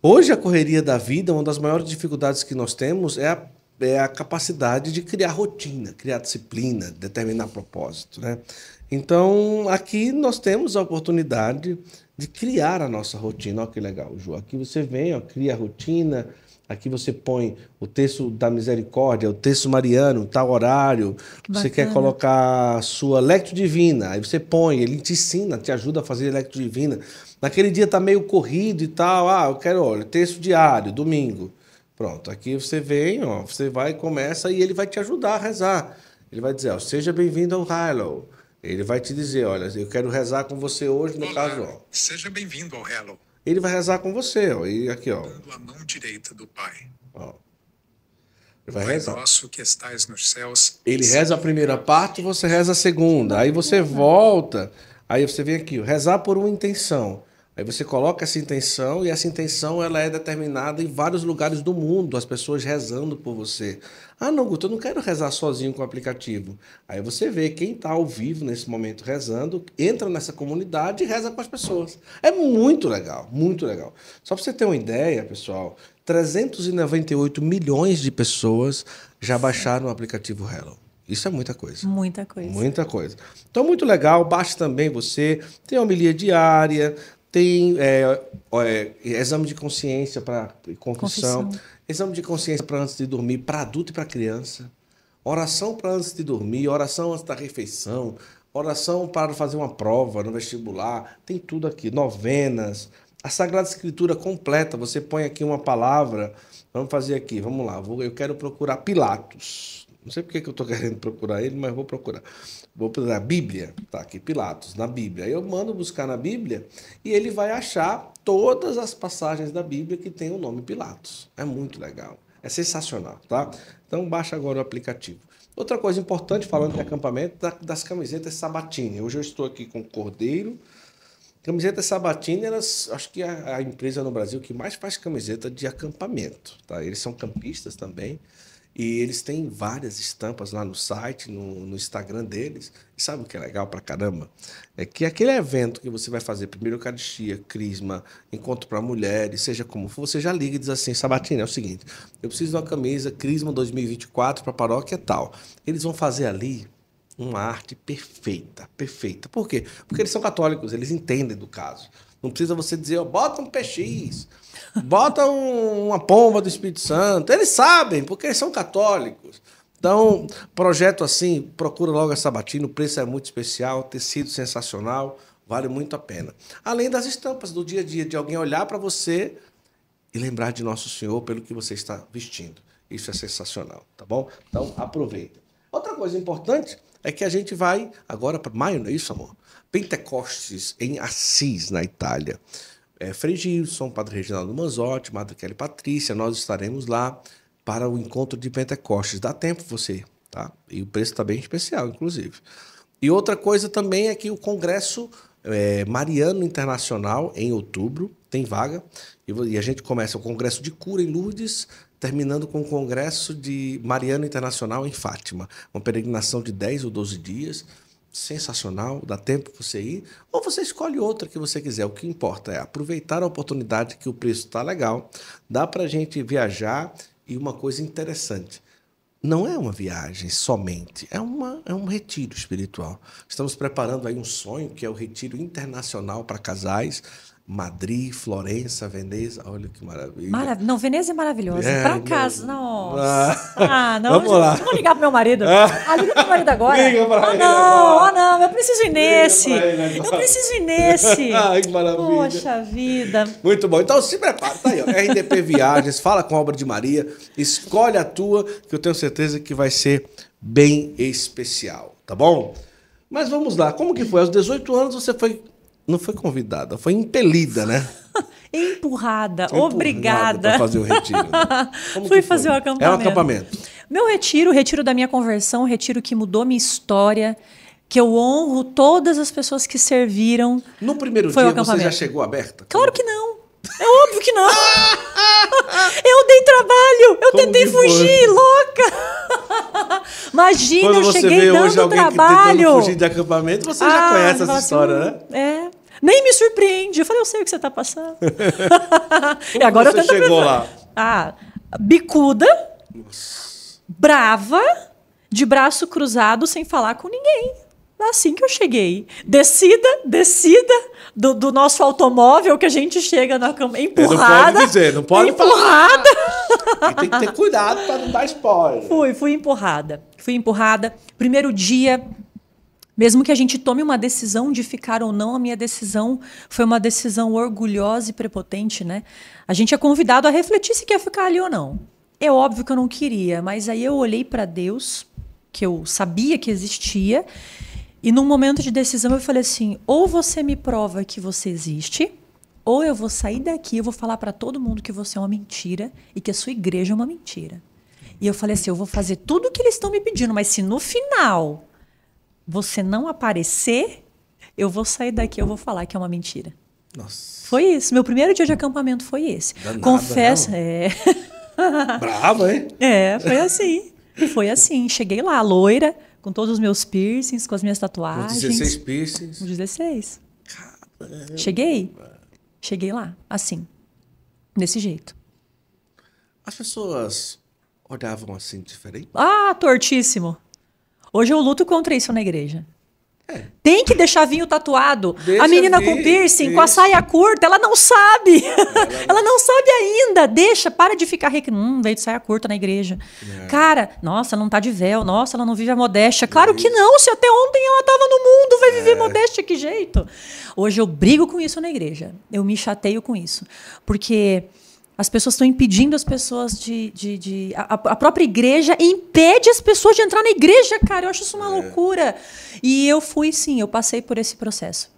hoje a correria da vida, uma das maiores dificuldades que nós temos é a é a capacidade de criar rotina, criar disciplina, determinar propósito, né? Então, aqui nós temos a oportunidade de criar a nossa rotina. Olha que legal, Ju. Aqui você vem, ó, cria a rotina, Aqui você põe o texto da misericórdia, o texto mariano, tal horário. Que você quer colocar a sua lecto divina. Aí você põe, ele te ensina, te ajuda a fazer lecto divina. Naquele dia tá meio corrido e tal. Ah, eu quero, olha, texto diário, domingo. Pronto, aqui você vem, ó, você vai, começa e ele vai te ajudar a rezar. Ele vai dizer, ó, seja bem-vindo ao Hilo. Ele vai te dizer, olha, eu quero rezar com você hoje, no Olá, caso, ó. Seja bem-vindo ao Hilo ele vai rezar com você, ó. E aqui, ó. a mão direita do Pai. Ó. Ele vai Pai rezar. Nosso que estais nos céus. Ele reza a primeira parte, você reza a segunda. Aí você volta, aí você vem aqui, ó, rezar por uma intenção. Aí você coloca essa intenção e essa intenção ela é determinada em vários lugares do mundo, as pessoas rezando por você. Ah, não, Guto, eu não quero rezar sozinho com o aplicativo. Aí você vê quem está ao vivo nesse momento rezando, entra nessa comunidade e reza com as pessoas. É muito legal, muito legal. Só para você ter uma ideia, pessoal, 398 milhões de pessoas já baixaram o aplicativo Hello. Isso é muita coisa. Muita coisa. Muita coisa. Então, muito legal. Baixe também você. Tem homilia diária, tem é, é, exame de consciência para confissão, confissão, exame de consciência para antes de dormir, para adulto e para criança, oração para antes de dormir, oração antes da refeição, oração para fazer uma prova no vestibular, tem tudo aqui, novenas, a Sagrada Escritura completa, você põe aqui uma palavra, vamos fazer aqui, vamos lá, vou, eu quero procurar Pilatos, não sei porque que eu estou querendo procurar ele, mas vou procurar vou na Bíblia, tá aqui Pilatos, na Bíblia. Eu mando buscar na Bíblia e ele vai achar todas as passagens da Bíblia que tem o nome Pilatos. É muito legal, é sensacional, tá? Então baixa agora o aplicativo. Outra coisa importante falando de acampamento das camisetas Sabatini. Hoje eu estou aqui com Cordeiro. Camiseta Sabatini, elas, acho que é a empresa no Brasil que mais faz camiseta de acampamento, tá? Eles são campistas também. E eles têm várias estampas lá no site, no, no Instagram deles. E sabe o que é legal pra caramba? É que aquele evento que você vai fazer, primeiro Eucaristia, Crisma, Encontro para Mulheres, seja como for, você já liga e diz assim: Sabatina, é o seguinte, eu preciso de uma camisa Crisma 2024 para paróquia tal. Eles vão fazer ali uma arte perfeita, perfeita. Por quê? Porque eles são católicos, eles entendem do caso. Não precisa você dizer, oh, bota um PX, Bota um, uma pomba do Espírito Santo. Eles sabem, porque eles são católicos. Então, projeto assim, procura logo a Sabatina, o preço é muito especial, tecido sensacional, vale muito a pena. Além das estampas do dia a dia, de alguém olhar para você e lembrar de Nosso Senhor pelo que você está vestindo. Isso é sensacional, tá bom? Então, aproveita. Outra coisa importante é que a gente vai agora para maio, não é isso, amor? Pentecostes em Assis, na Itália é, Padre Reginaldo Manzotti, Madre Kelly Patrícia, nós estaremos lá para o encontro de Pentecostes. Dá tempo você, tá? E o preço está bem especial, inclusive. E outra coisa também é que o Congresso é, Mariano Internacional, em outubro, tem vaga. E a gente começa o Congresso de Cura em Lourdes, terminando com o Congresso de Mariano Internacional em Fátima. Uma peregrinação de 10 ou 12 dias sensacional, dá tempo você ir, ou você escolhe outra que você quiser. O que importa é aproveitar a oportunidade que o preço está legal, dá para a gente viajar e uma coisa interessante. Não é uma viagem somente, é, uma, é um retiro espiritual. Estamos preparando aí um sonho, que é o retiro internacional para casais. Madrid, Florença, Veneza, olha que maravilha. Marav não, Veneza é maravilhosa. É, pra casa, não. nossa. Ah. ah, não, Vamos lá. Vamos ligar pro meu marido. Ah, liga pro meu marido agora. Liga pra ah, ele não, agora. ah, não, eu preciso ir nesse. Eu preciso ir nesse. Ai, que maravilha. Poxa vida. Muito bom. Então se prepara, tá aí, ó. RDP Viagens, fala com a obra de Maria, escolhe a tua, que eu tenho certeza que vai ser bem especial, tá bom? Mas vamos lá, como que foi? Aos 18 anos você foi não foi convidada, foi impelida, né? Empurrada, Empurrada, obrigada. fui fazer o retiro. Né? Fui fazer o acampamento. É um acampamento. Meu retiro, o retiro da minha conversão, o retiro que mudou minha história, que eu honro todas as pessoas que serviram. No primeiro foi dia você já chegou aberta? Claro que não. É óbvio que não. eu dei trabalho, eu Como tentei fugir, foi? louca. Imagina, Quando eu cheguei dando trabalho. você vê hoje alguém trabalho. tentando fugir de acampamento, você ah, já conhece essa assim, história, né? Hum, é. Nem me surpreende. Eu falei, eu sei o que você está passando. e agora eu tento chegou lá? Ah, bicuda, Nossa. brava, de braço cruzado, sem falar com ninguém. Assim que eu cheguei. Descida, descida do, do nosso automóvel que a gente chega na cama. Empurrada. Não pode dizer, não pode Empurrada. Falar. tem que ter cuidado para não dar spoiler. Fui, fui empurrada. Fui empurrada. Primeiro dia, mesmo que a gente tome uma decisão de ficar ou não, a minha decisão foi uma decisão orgulhosa e prepotente, né? A gente é convidado a refletir se quer ficar ali ou não. É óbvio que eu não queria, mas aí eu olhei para Deus, que eu sabia que existia, e num momento de decisão eu falei assim: ou você me prova que você existe, ou eu vou sair daqui e vou falar para todo mundo que você é uma mentira e que a sua igreja é uma mentira. E eu falei assim: eu vou fazer tudo o que eles estão me pedindo, mas se no final você não aparecer, eu vou sair daqui, eu vou falar que é uma mentira. Nossa. Foi isso. Meu primeiro dia de acampamento foi esse. Danada, né? Confesso. É. Brava, hein? É, foi assim. Foi assim. Cheguei lá, loira, com todos os meus piercings, com as minhas tatuagens. Com 16 piercings. Com 16. Caramba. Cheguei. Cheguei lá, assim. Desse jeito. As pessoas olhavam assim diferente? Ah, tortíssimo. Hoje eu luto contra isso na igreja. É. Tem que deixar vinho tatuado. Deixa a menina vir, com piercing, com a saia curta, ela não sabe. Ela não... ela não sabe ainda. Deixa, para de ficar rec... hum, veio de saia curta na igreja. É. Cara, nossa, não tá de véu. Nossa, ela não vive a modéstia. Claro que uhum. não, se até ontem ela tava no mundo, vai viver é. modéstia, que jeito? Hoje eu brigo com isso na igreja. Eu me chateio com isso. Porque as pessoas estão impedindo as pessoas de. de, de a, a, própria igreja impede as pessoas de entrar na igreja, cara. Eu acho isso uma é. loucura. E eu fui, sim, eu passei por esse processo.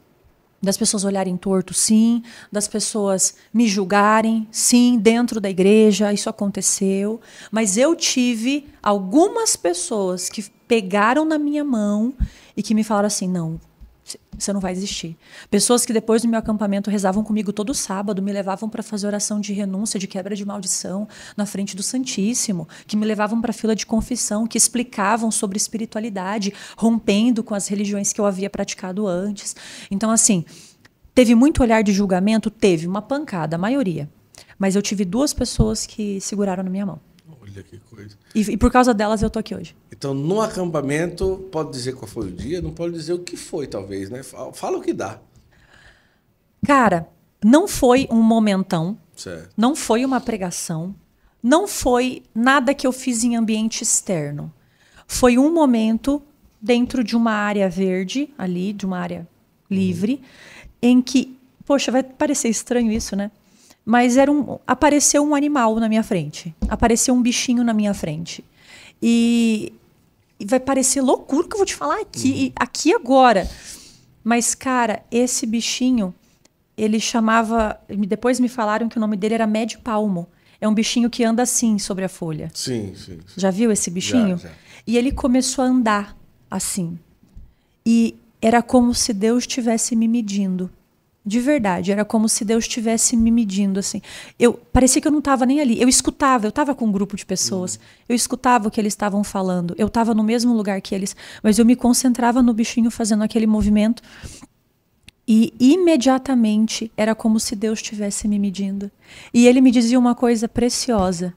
Das pessoas olharem torto, sim. Das pessoas me julgarem, sim, dentro da igreja, isso aconteceu. Mas eu tive algumas pessoas que pegaram na minha mão e que me falaram assim: não, você não vai existir. Pessoas que depois do meu acampamento rezavam comigo todo sábado, me levavam para fazer oração de renúncia, de quebra de maldição na frente do Santíssimo, que me levavam para a fila de confissão, que explicavam sobre espiritualidade, rompendo com as religiões que eu havia praticado antes. Então, assim, teve muito olhar de julgamento? Teve, uma pancada, a maioria. Mas eu tive duas pessoas que seguraram na minha mão. Maravilha, que coisa. E, e, por causa delas eu tô aqui hoje. Então, no acampamento, pode dizer qual foi o dia, não pode dizer o que foi, talvez, né? Fala, fala o que dá. Cara, não foi um momentão. Certo. Não foi uma pregação. Não foi nada que eu fiz em ambiente externo. Foi um momento dentro de uma área verde ali, de uma área livre, uhum. em que, poxa, vai parecer estranho isso, né? mas era um, apareceu um animal na minha frente, apareceu um bichinho na minha frente. E, e vai parecer loucura que eu vou te falar aqui, uhum. aqui agora. Mas, cara, esse bichinho, ele chamava. Depois me falaram que o nome dele era médio Palmo. É um bichinho que anda assim sobre a folha. Sim, sim. sim. Já viu esse bichinho? Já, já. E ele começou a andar assim. E era como se Deus estivesse me medindo. De verdade, era como se Deus estivesse me medindo assim. Eu parecia que eu não estava nem ali. Eu escutava, eu estava com um grupo de pessoas. Uhum. Eu escutava o que eles estavam falando. Eu estava no mesmo lugar que eles, mas eu me concentrava no bichinho fazendo aquele movimento. E imediatamente era como se Deus estivesse me medindo. E ele me dizia uma coisa preciosa,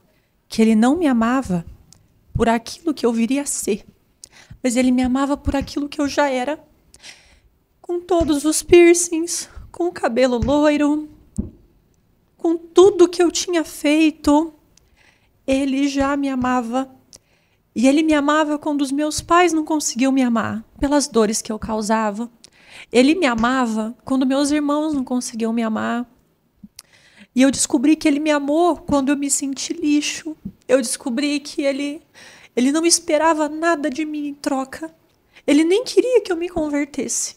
que ele não me amava por aquilo que eu viria a ser, mas ele me amava por aquilo que eu já era, com todos os piercings, com o cabelo loiro, com tudo que eu tinha feito, ele já me amava. E ele me amava quando os meus pais não conseguiam me amar, pelas dores que eu causava. Ele me amava quando meus irmãos não conseguiam me amar. E eu descobri que ele me amou quando eu me senti lixo. Eu descobri que ele ele não esperava nada de mim em troca. Ele nem queria que eu me convertesse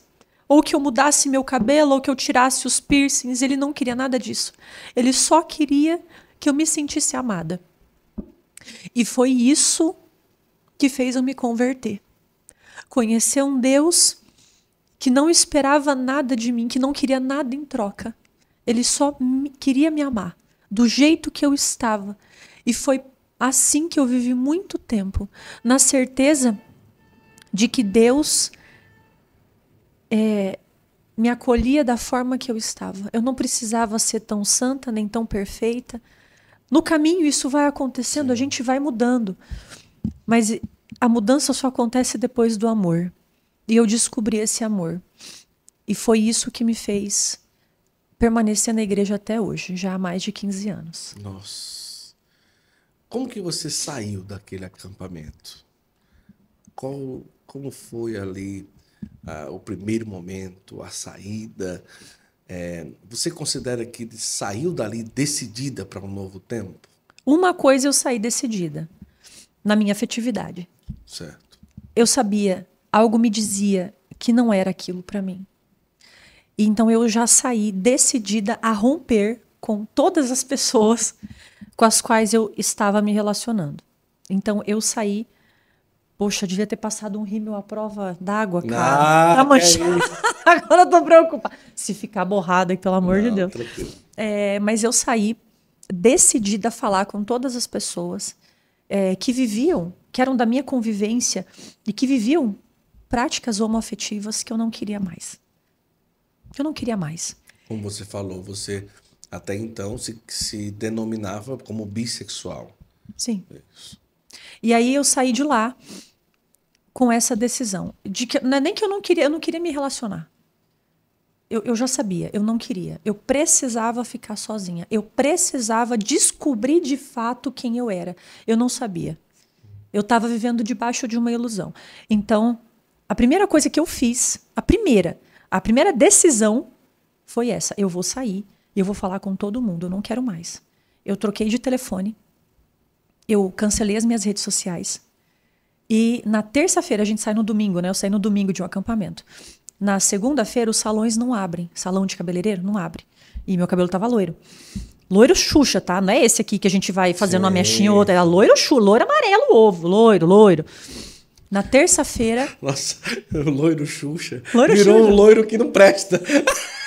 ou que eu mudasse meu cabelo, ou que eu tirasse os piercings. Ele não queria nada disso. Ele só queria que eu me sentisse amada. E foi isso que fez eu me converter. Conhecer um Deus que não esperava nada de mim, que não queria nada em troca. Ele só me, queria me amar, do jeito que eu estava. E foi assim que eu vivi muito tempo, na certeza de que Deus é, me acolhia da forma que eu estava. Eu não precisava ser tão santa nem tão perfeita. No caminho, isso vai acontecendo, Sim. a gente vai mudando. Mas a mudança só acontece depois do amor. E eu descobri esse amor. E foi isso que me fez permanecer na igreja até hoje, já há mais de 15 anos. Nossa. Como que você saiu daquele acampamento? Qual, como foi ali ah, o primeiro momento, a saída. É, você considera que saiu dali decidida para um novo tempo? Uma coisa é eu saí decidida na minha afetividade. Certo. Eu sabia, algo me dizia que não era aquilo para mim. Então eu já saí decidida a romper com todas as pessoas com as quais eu estava me relacionando. Então eu saí Poxa, devia ter passado um rímel à prova d'água, cara. Ah, tá manchado. É Agora eu tô preocupada. Se ficar borrada, pelo amor Não, de Deus. É, mas eu saí decidida a falar com todas as pessoas é, que viviam, que eram da minha convivência e que viviam práticas homoafetivas que eu não queria mais. Eu não queria mais. Como você falou, você até então se, se denominava como bissexual. Sim. É isso. E aí eu saí de lá com essa decisão. De que, não é nem que eu não queria, eu não queria me relacionar. Eu, eu já sabia, eu não queria. Eu precisava ficar sozinha. Eu precisava descobrir de fato quem eu era. Eu não sabia. Eu estava vivendo debaixo de uma ilusão. Então, a primeira coisa que eu fiz, a primeira, a primeira decisão foi essa: eu vou sair, eu vou falar com todo mundo, eu não quero mais. Eu troquei de telefone, eu cancelei as minhas redes sociais, e na terça-feira, a gente sai no domingo, né? Eu saí no domingo de um acampamento. Na segunda-feira, os salões não abrem. Salão de cabeleireiro não abre. E meu cabelo tava loiro. Loiro Xuxa, tá? Não é esse aqui que a gente vai fazendo Sim. uma mexinha ou outra. Era é loiro Xuxa, loiro amarelo ovo, loiro, loiro. Na terça-feira. Nossa, loiro Xuxa. Loiro virou Xuxa. um loiro que não presta.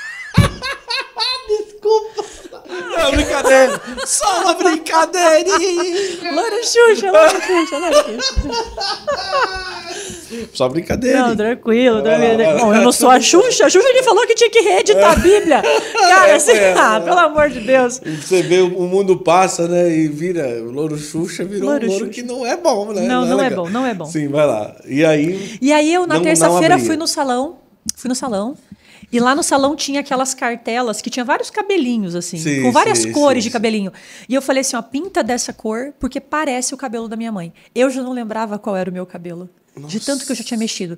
Não, brincadeira. Só uma brincadeirinha. Loura Xuxa, Loura Xuxa, Loura Xuxa. Só brincadeira. Não, tranquilo. tranquilo. Não, não, eu não sou a Xuxa. A Xuxa que falou que tinha que reeditar a Bíblia. Cara, é, assim, é, ah, é. pelo amor de Deus. Você vê o mundo passa, né? E vira. O Louro Xuxa virou um louro que não é bom, né? Não, não, não é, é bom, não é bom. Sim, vai lá. E aí. E aí eu, na terça-feira, fui no salão. Fui no salão. E lá no salão tinha aquelas cartelas que tinha vários cabelinhos, assim, sim, com várias sim, cores sim, de cabelinho. E eu falei assim: ó, pinta dessa cor, porque parece o cabelo da minha mãe. Eu já não lembrava qual era o meu cabelo, Nossa. de tanto que eu já tinha mexido.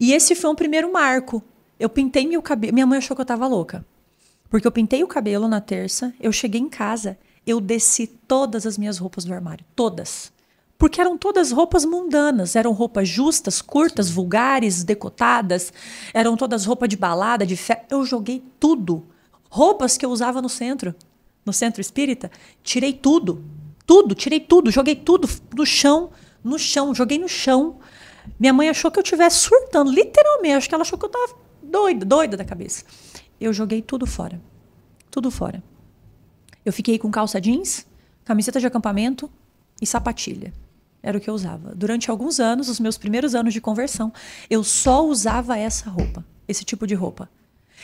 E esse foi um primeiro marco. Eu pintei meu cabelo. Minha mãe achou que eu tava louca. Porque eu pintei o cabelo na terça, eu cheguei em casa, eu desci todas as minhas roupas do armário. Todas porque eram todas roupas mundanas, eram roupas justas, curtas, vulgares, decotadas, eram todas roupas de balada, de fé. Eu joguei tudo. Roupas que eu usava no centro, no centro espírita, tirei tudo. Tudo, tirei tudo, joguei tudo no chão, no chão, joguei no chão. Minha mãe achou que eu estivesse surtando, literalmente, acho que ela achou que eu estava doida, doida da cabeça. Eu joguei tudo fora. Tudo fora. Eu fiquei com calça jeans, camiseta de acampamento e sapatilha. Era o que eu usava. Durante alguns anos, os meus primeiros anos de conversão, eu só usava essa roupa, esse tipo de roupa.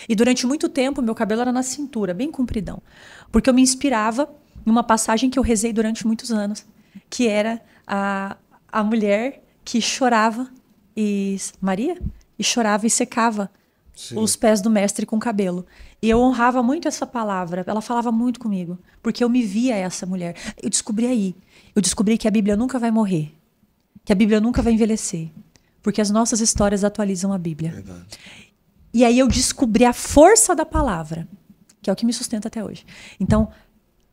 E durante muito tempo, meu cabelo era na cintura, bem compridão. Porque eu me inspirava em uma passagem que eu rezei durante muitos anos, que era a, a mulher que chorava e. Maria? E chorava e secava Sim. os pés do mestre com o cabelo. E eu honrava muito essa palavra, ela falava muito comigo, porque eu me via essa mulher. Eu descobri aí eu descobri que a Bíblia nunca vai morrer, que a Bíblia nunca vai envelhecer, porque as nossas histórias atualizam a Bíblia. Verdade. E aí eu descobri a força da palavra, que é o que me sustenta até hoje. Então,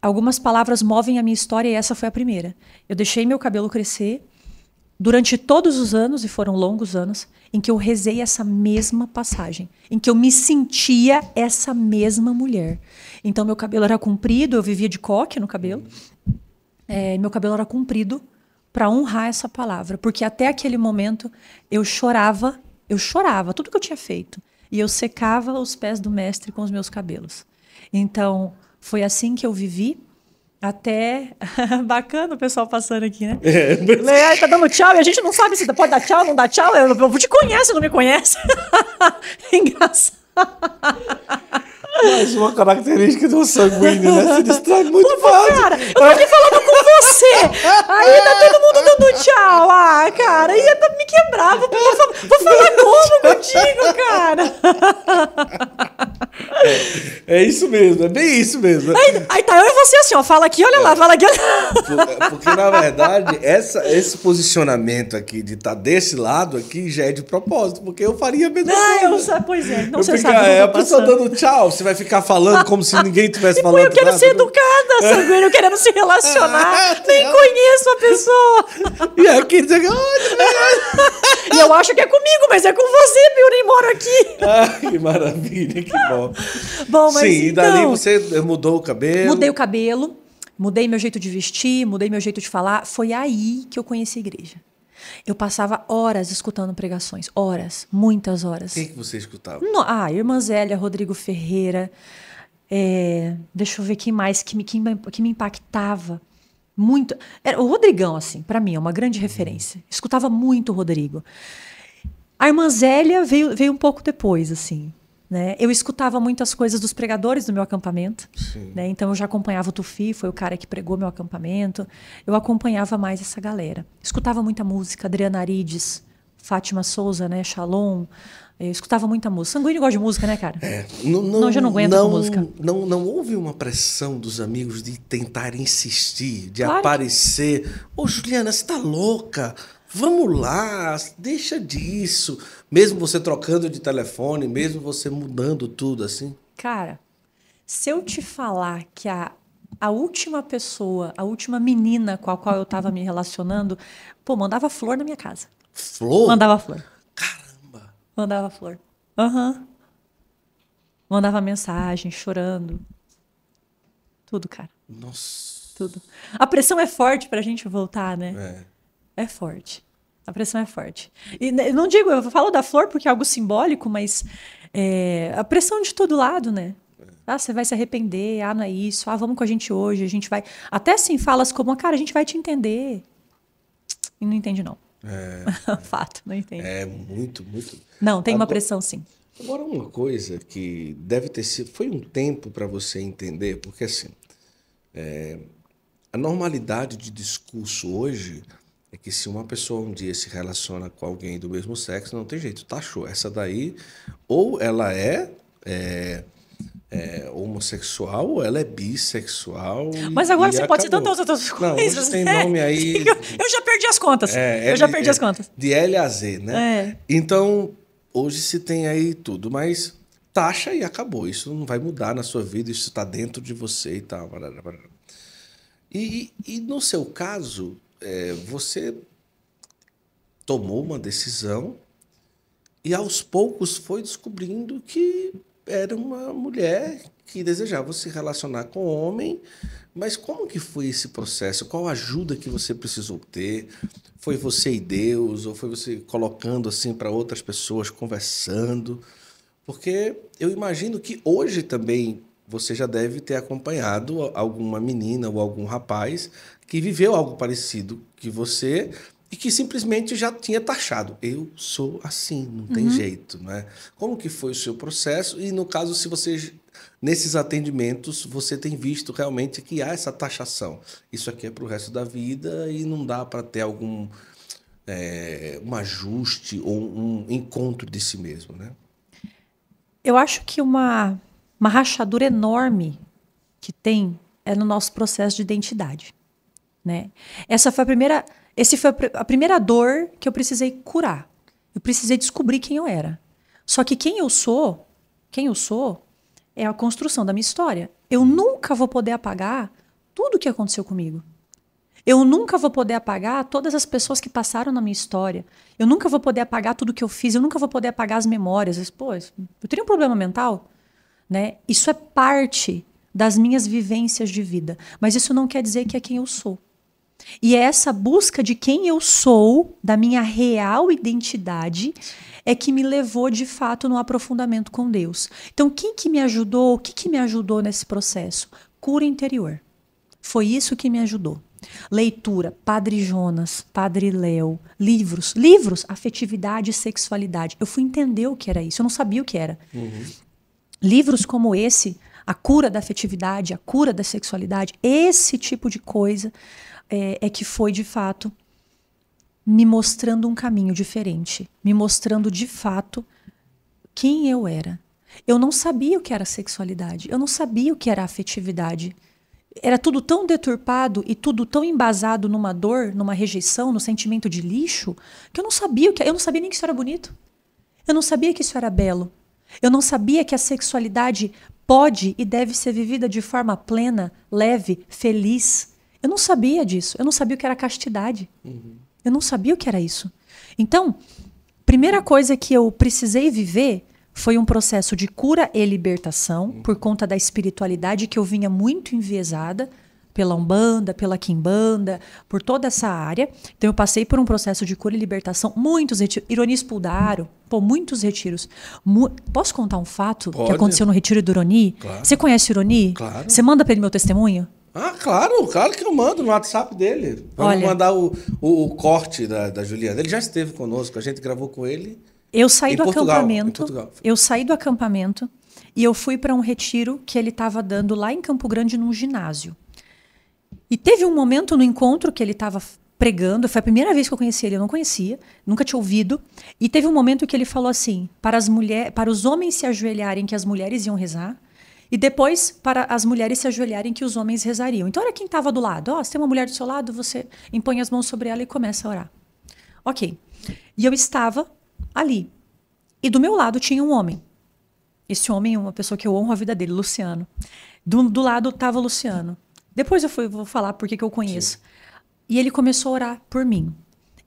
algumas palavras movem a minha história e essa foi a primeira. Eu deixei meu cabelo crescer durante todos os anos, e foram longos anos, em que eu rezei essa mesma passagem, em que eu me sentia essa mesma mulher. Então, meu cabelo era comprido, eu vivia de coque no cabelo é, meu cabelo era comprido para honrar essa palavra, porque até aquele momento eu chorava, eu chorava tudo que eu tinha feito e eu secava os pés do mestre com os meus cabelos. Então foi assim que eu vivi até. Bacana o pessoal passando aqui, né? É, mas... Ai, tá dando tchau e a gente não sabe se pode dar tchau, não dá tchau. Eu, eu te conhece, não me conhece. Engraçado. Mais uma característica do sanguíneo, né? Se distrai muito Pô, fácil. Cara, eu tô aqui falando com você. Aí tá todo mundo dando tchau. Ah, cara, ia tá me quebrar. Vou, vou falar como contigo, cara. É, é isso mesmo, é bem isso mesmo. Aí, aí tá eu e você assim, ó. Fala aqui, olha é. lá, fala aqui, olha é, Porque, na verdade, essa, esse posicionamento aqui de estar tá desse lado aqui já é de propósito, porque eu faria a mesma não, ah, coisa. sei, pois é, não eu você está sabe. Ah, é, a pessoa dando tchau, você vai ficar falando como se ninguém tivesse falando. Eu quero nada. ser educada, sanguíneo, querendo se relacionar. Nem conheço a pessoa. E aí eu queria E eu acho que é comigo, mas é com você, meu, eu nem moro aqui. Ah, que maravilha, que bom. bom, mas. Sim, então, e dali então, você mudou o cabelo. Mudei o cabelo, mudei meu jeito de vestir, mudei meu jeito de falar. Foi aí que eu conheci a igreja. Eu passava horas escutando pregações, horas, muitas horas. Quem é que você escutava? No, ah, Irmã Zélia, Rodrigo Ferreira. É, deixa eu ver quem mais que me, que, que me impactava muito. Era, o Rodrigão, assim, para mim é uma grande referência. Escutava muito o Rodrigo. A irmã Zélia veio, veio um pouco depois, assim. Né? Eu escutava muitas coisas dos pregadores do meu acampamento. Né? Então eu já acompanhava o Tufi, foi o cara que pregou meu acampamento. Eu acompanhava mais essa galera. Escutava muita música, Adriana Arides, Fátima Souza, né? Shalom. Eu escutava muita música. Sanguíneo gosta de música, né, cara? É, não, não, não, já não não, música. Não, não houve uma pressão dos amigos de tentar insistir, de claro. aparecer. Ô, Juliana, você está louca? Vamos lá, deixa disso. Mesmo você trocando de telefone, mesmo você mudando tudo assim. Cara, se eu te falar que a, a última pessoa, a última menina com a qual eu tava me relacionando, pô, mandava flor na minha casa. Flor? Mandava flor. Caramba! Mandava flor. Aham. Uhum. Mandava mensagem, chorando. Tudo, cara. Nossa. Tudo. A pressão é forte pra gente voltar, né? É é forte. A pressão é forte. E né, não digo, eu falo da flor porque é algo simbólico, mas é, a pressão de todo lado, né? É. Ah, você vai se arrepender, ah, não é isso, ah, vamos com a gente hoje, a gente vai. Até assim, falas como, cara, a gente vai te entender. E não entende, não. É, é. Fato, não entende. É, muito, muito. Não, tem agora, uma pressão, sim. Agora, uma coisa que deve ter sido. Foi um tempo para você entender, porque assim. É, a normalidade de discurso hoje é que se uma pessoa um dia se relaciona com alguém do mesmo sexo, não tem jeito, taxou. Tá Essa daí, ou ela é, é, é homossexual, ou ela é bissexual. Mas agora você acabou. pode ser tantas outras coisas. Não, tem né? nome aí. Eu já perdi as contas. É, eu já perdi as é contas. De L a Z, né? É. Então, hoje se tem aí tudo, mas taxa e acabou. Isso não vai mudar na sua vida, isso está dentro de você e tal. E, e no seu caso, é, você tomou uma decisão e aos poucos foi descobrindo que era uma mulher que desejava se relacionar com o homem, mas como que foi esse processo? Qual ajuda que você precisou ter? Foi você e Deus ou foi você colocando assim para outras pessoas conversando? Porque eu imagino que hoje também você já deve ter acompanhado alguma menina ou algum rapaz que viveu algo parecido que você e que simplesmente já tinha taxado. Eu sou assim, não tem uhum. jeito, né? Como que foi o seu processo? E no caso, se você nesses atendimentos você tem visto realmente que há essa taxação. Isso aqui é para o resto da vida e não dá para ter algum é, um ajuste ou um encontro de si mesmo, né? Eu acho que uma, uma rachadura enorme que tem é no nosso processo de identidade né? Essa foi a primeira, esse foi a primeira dor que eu precisei curar. Eu precisei descobrir quem eu era. Só que quem eu sou, quem eu sou, é a construção da minha história. Eu nunca vou poder apagar tudo o que aconteceu comigo. Eu nunca vou poder apagar todas as pessoas que passaram na minha história. Eu nunca vou poder apagar tudo que eu fiz. Eu nunca vou poder apagar as memórias. Pô, eu teria um problema mental? Né? Isso é parte das minhas vivências de vida. Mas isso não quer dizer que é quem eu sou. E é essa busca de quem eu sou, da minha real identidade, é que me levou de fato no aprofundamento com Deus. Então, quem que me ajudou? O que, que me ajudou nesse processo? Cura interior. Foi isso que me ajudou. Leitura, Padre Jonas, Padre Léo, livros, livros, afetividade e sexualidade. Eu fui entender o que era isso, eu não sabia o que era. Uhum. Livros como esse, a cura da afetividade, a cura da sexualidade, esse tipo de coisa é, é que foi de fato me mostrando um caminho diferente, me mostrando de fato quem eu era. Eu não sabia o que era sexualidade, eu não sabia o que era afetividade. Era tudo tão deturpado e tudo tão embasado numa dor, numa rejeição, no sentimento de lixo, que eu não sabia o que, eu não sabia nem que isso era bonito. Eu não sabia que isso era belo. Eu não sabia que a sexualidade pode e deve ser vivida de forma plena, leve, feliz, eu não sabia disso. Eu não sabia o que era castidade. Uhum. Eu não sabia o que era isso. Então, primeira coisa que eu precisei viver foi um processo de cura e libertação uhum. por conta da espiritualidade que eu vinha muito enviesada pela Umbanda, pela Quimbanda, por toda essa área. Então eu passei por um processo de cura e libertação, muitos retiros, Ironi Spudaro, pô, muitos retiros. Mu Posso contar um fato Pode. que aconteceu no retiro do Ironi? Claro. Você conhece o Ironi? Claro. Você manda para ele meu testemunho? Ah, claro, claro que eu mando no WhatsApp dele. Vamos Olha, mandar o, o, o corte da, da, Juliana. Ele já esteve conosco, a gente gravou com ele. Eu saí do Portugal, acampamento. Eu saí do acampamento e eu fui para um retiro que ele estava dando lá em Campo Grande num ginásio. E teve um momento no encontro que ele estava pregando, foi a primeira vez que eu conheci ele, eu não conhecia, nunca tinha ouvido. E teve um momento que ele falou assim: para as mulher, para os homens se ajoelharem que as mulheres iam rezar, e depois, para as mulheres se ajoelharem, que os homens rezariam. Então, era quem estava do lado. Ó, oh, se tem uma mulher do seu lado, você impõe as mãos sobre ela e começa a orar. Ok. E eu estava ali. E do meu lado tinha um homem. Esse homem é uma pessoa que eu honro a vida dele, Luciano. Do, do lado estava Luciano. Depois eu fui, vou falar porque que eu conheço. Sim. E ele começou a orar por mim.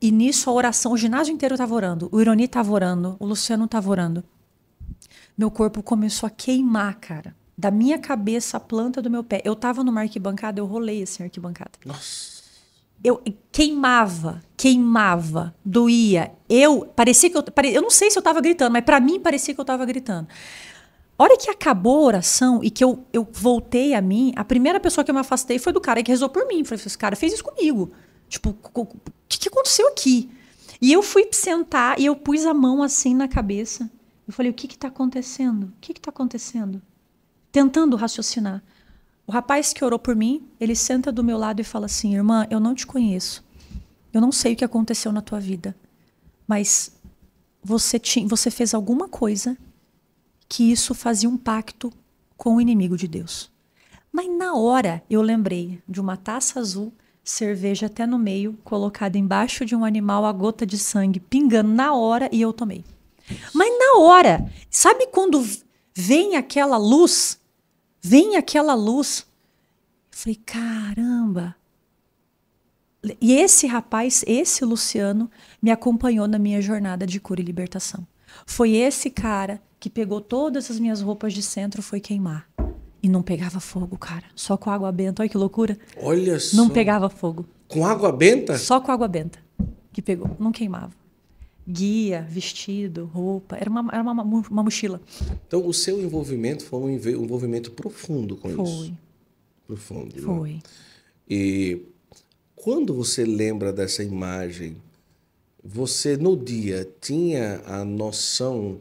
E nisso a oração, o ginásio inteiro estava orando, o Ironi estava orando, o Luciano estava orando. Meu corpo começou a queimar, cara da minha cabeça à planta do meu pé. Eu tava numa arquibancada, eu rolei assim, arquibancada. Nossa. Eu queimava, queimava, doía. Eu parecia que eu, pare, eu não sei se eu tava gritando, mas para mim parecia que eu tava gritando. A hora que acabou a oração e que eu, eu voltei a mim, a primeira pessoa que eu me afastei foi do cara que rezou por mim. Falei, esse cara fez isso comigo. Tipo, o que, que, aconteceu aqui? E eu fui sentar e eu pus a mão assim na cabeça. Eu falei, o que está acontecendo? O que está acontecendo? tentando raciocinar. O rapaz que orou por mim, ele senta do meu lado e fala assim: Irmã, eu não te conheço. Eu não sei o que aconteceu na tua vida. Mas você, tinha, você fez alguma coisa que isso fazia um pacto com o inimigo de Deus. Mas na hora eu lembrei de uma taça azul, cerveja até no meio, colocada embaixo de um animal, a gota de sangue pingando na hora e eu tomei. Mas na hora, sabe quando vem aquela luz vem aquela luz. Eu falei, caramba! E esse rapaz, esse Luciano, me acompanhou na minha jornada de cura e libertação. Foi esse cara que pegou todas as minhas roupas de centro, foi queimar. E não pegava fogo, cara. Só com água benta. Olha que loucura. Olha só. Não pegava fogo. Com água benta? Só com água benta que pegou. Não queimava guia, vestido, roupa. Era uma, era uma, uma mochila. Então, o seu envolvimento foi um envolvimento profundo com foi. isso? Foi. Profundo. Né? Foi. Né? E quando você lembra dessa imagem, você no dia tinha a noção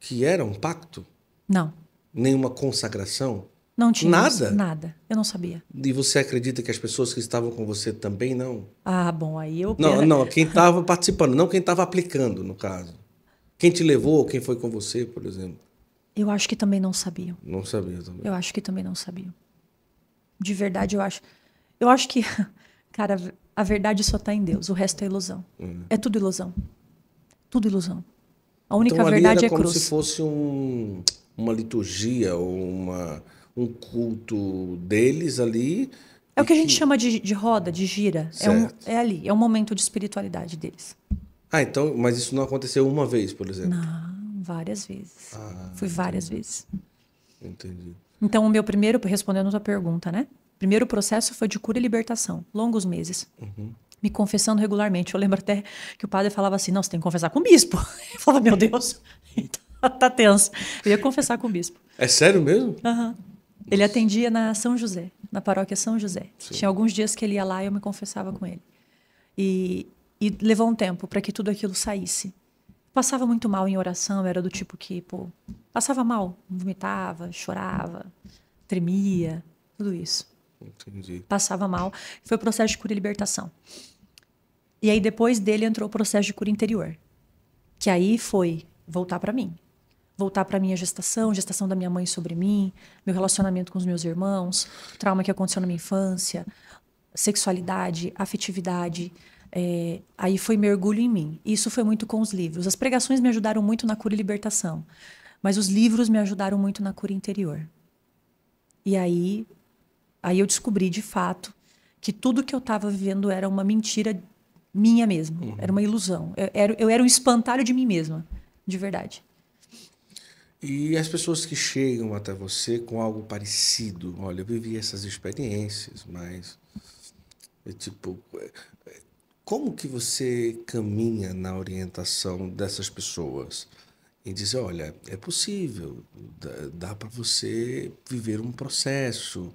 que era um pacto? Não. Nenhuma consagração? Não tinha. Nada? Nada. Eu não sabia. E você acredita que as pessoas que estavam com você também não? Ah, bom, aí eu. Não, não, quem estava participando, não quem estava aplicando, no caso. Quem te levou, quem foi com você, por exemplo? Eu acho que também não sabiam. Não sabiam também. Eu acho que também não sabiam. De verdade, eu acho. Eu acho que, cara, a verdade só está em Deus, o resto é ilusão. Uhum. É tudo ilusão. Tudo ilusão. A única então, verdade é cruz. É como se fosse um, uma liturgia ou uma um culto deles ali. É o que a gente que... chama de, de, roda, de gira. É, um, é ali, é um momento de espiritualidade deles. Ah, então, mas isso não aconteceu uma vez, por exemplo? Não, várias vezes. Ah, Fui várias entendi. vezes. Entendi. Então, o meu primeiro, respondendo a sua pergunta, né? Primeiro processo foi de cura e libertação, longos meses. Uhum. Me confessando regularmente. Eu lembro até que o padre falava assim: não, você tem que confessar com o bispo. Eu falava, meu Deus, tá, tá tenso. Eu ia confessar com o bispo. É sério mesmo? Aham. Uhum. Ele atendia na São José, na paróquia São José. Sim. Tinha alguns dias que ele ia lá e eu me confessava com ele. E, e levou um tempo para que tudo aquilo saísse. Passava muito mal em oração, era do tipo que, pô, passava mal, vomitava, chorava, tremia, tudo isso. Entendi. Passava mal. Foi o processo de cura e libertação. E aí depois dele entrou o processo de cura interior, que aí foi voltar para mim voltar para minha gestação, gestação da minha mãe sobre mim, meu relacionamento com os meus irmãos, trauma que aconteceu na minha infância, sexualidade, afetividade. É, aí foi mergulho em mim. Isso foi muito com os livros. As pregações me ajudaram muito na cura e libertação, mas os livros me ajudaram muito na cura interior. E aí, aí eu descobri de fato que tudo que eu estava vivendo era uma mentira minha mesmo, uhum. era uma ilusão. Eu, eu era um espantalho de mim mesma, de verdade. E as pessoas que chegam até você com algo parecido, olha, eu vivi essas experiências, mas é tipo, é, é, como que você caminha na orientação dessas pessoas? E dizer, olha, é possível, dá, dá para você viver um processo.